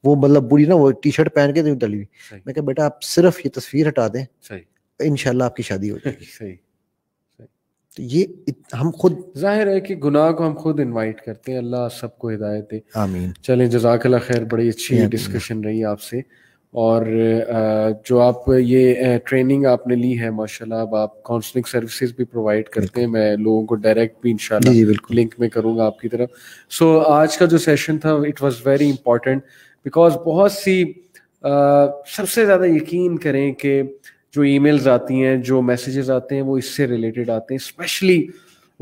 S2: वो मतलब बुरी ना वो टी शर्ट पहन के डली हुई मैं कहा बेटा आप सिर्फ ये तस्वीर हटा दें इनशाला आपकी शादी हो जाएगी तो ये हम खुद जाहिर है कि गुनाह को हम खुद इनवाइट करते हैं अल्लाह सबको हिदायत दे
S1: आमीन चलें जजाकल्ला खैर बड़ी अच्छी डिस्कशन रही आपसे और जो आप ये ट्रेनिंग आपने ली है माशाल्लाह अब आप काउंसलिंग सर्विसेज भी प्रोवाइड करते हैं मैं लोगों को डायरेक्ट भी इंशाल्लाह लिंक में करूंगा आपकी तरफ सो so, आज का जो सेशन था it was very important because बहुत सी Uh, सबसे ज़्यादा यकीन करें कि जो ईमेल्स आती हैं जो मैसेजेस आते हैं वो इससे रिलेटेड आते हैं specially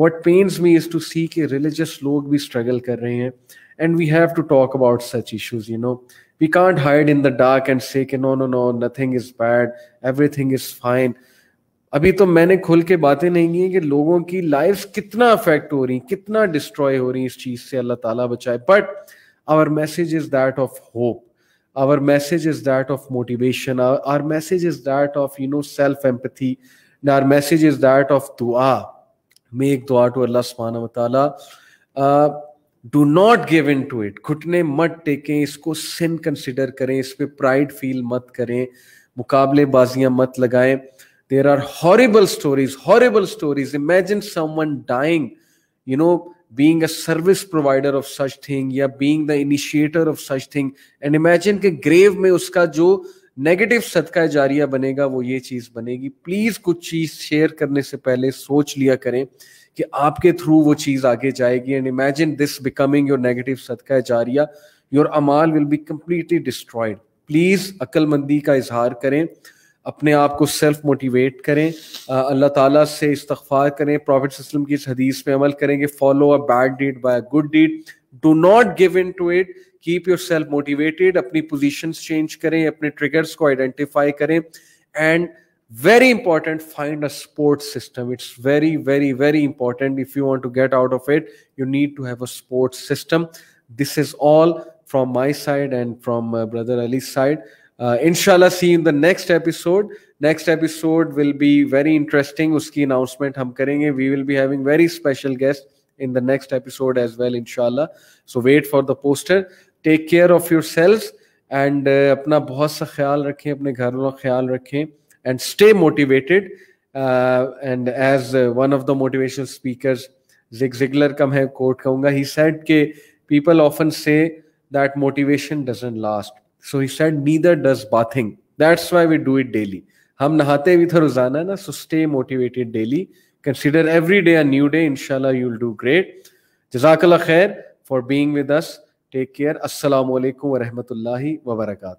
S1: what pains me is to see कि रिलीजियस लोग भी स्ट्रगल कर रहे हैं and we have to talk about such issues you know we can't hide in the dark and say no no no nothing is bad everything is fine अभी तो मैंने खुल के बातें नहीं की कि लोगों की लाइफ कितना अफेक्ट हो रही कितना डिस्ट्रॉय हो रही इस चीज़ से अल्लाह ताला बचाए but our message is that of hope our message is that of motivation our, message is that of you know self empathy and our message is that of dua make dua to allah subhanahu wa taala uh, do not give in to it ghutne mat take isko sin consider kare ispe pride feel mat kare mukable baziyan mat lagaye there are horrible stories horrible stories imagine someone dying you know being a service provider of such thing या being the initiator of such thing and imagine के grave में उसका जो negative सदका जारिया बनेगा वो ये चीज बनेगी प्लीज कुछ चीज शेयर करने से पहले सोच लिया करें कि आपके थ्रू वो चीज आगे जाएगी and imagine this becoming your negative सदका जारिया योर अमाल will be completely destroyed please अक्लमंदी का इजहार करें अपने आप को सेल्फ मोटिवेट करें अल्लाह ताला से इस्तार करें प्रॉफिट सिस्टम की इस हदीस पे अमल करेंगे follow a bad deed by a good deed do not give in to it keep yourself motivated अपनी पोजिशन चेंज करें अपने ट्रिगर्स को आइडेंटिफाई करें and very important find a support system it's very very very important if you to get out of it you need to have a support system this is all from my side and from brother Ali side uh, inshallah see in the next episode next episode will be very interesting uski announcement hum karenge we will be having very special guest in the next episode as well inshallah so wait for the poster take care of yourselves and uh, apna bahut sa khayal rakhein apne ghar khayal rakhein and stay motivated uh, and as uh, one of the motivational speakers zig ziglar kam hai quote kahunga he said ke people often say that motivation doesn't last so he said neither does bathing that's why we do it daily हम नहाते भी थे रोजाना ना so stay motivated daily consider every day a new day इनशाला you will do great जजाकल्ला खैर for being with us
S3: take care असलकम वरहमल वर्का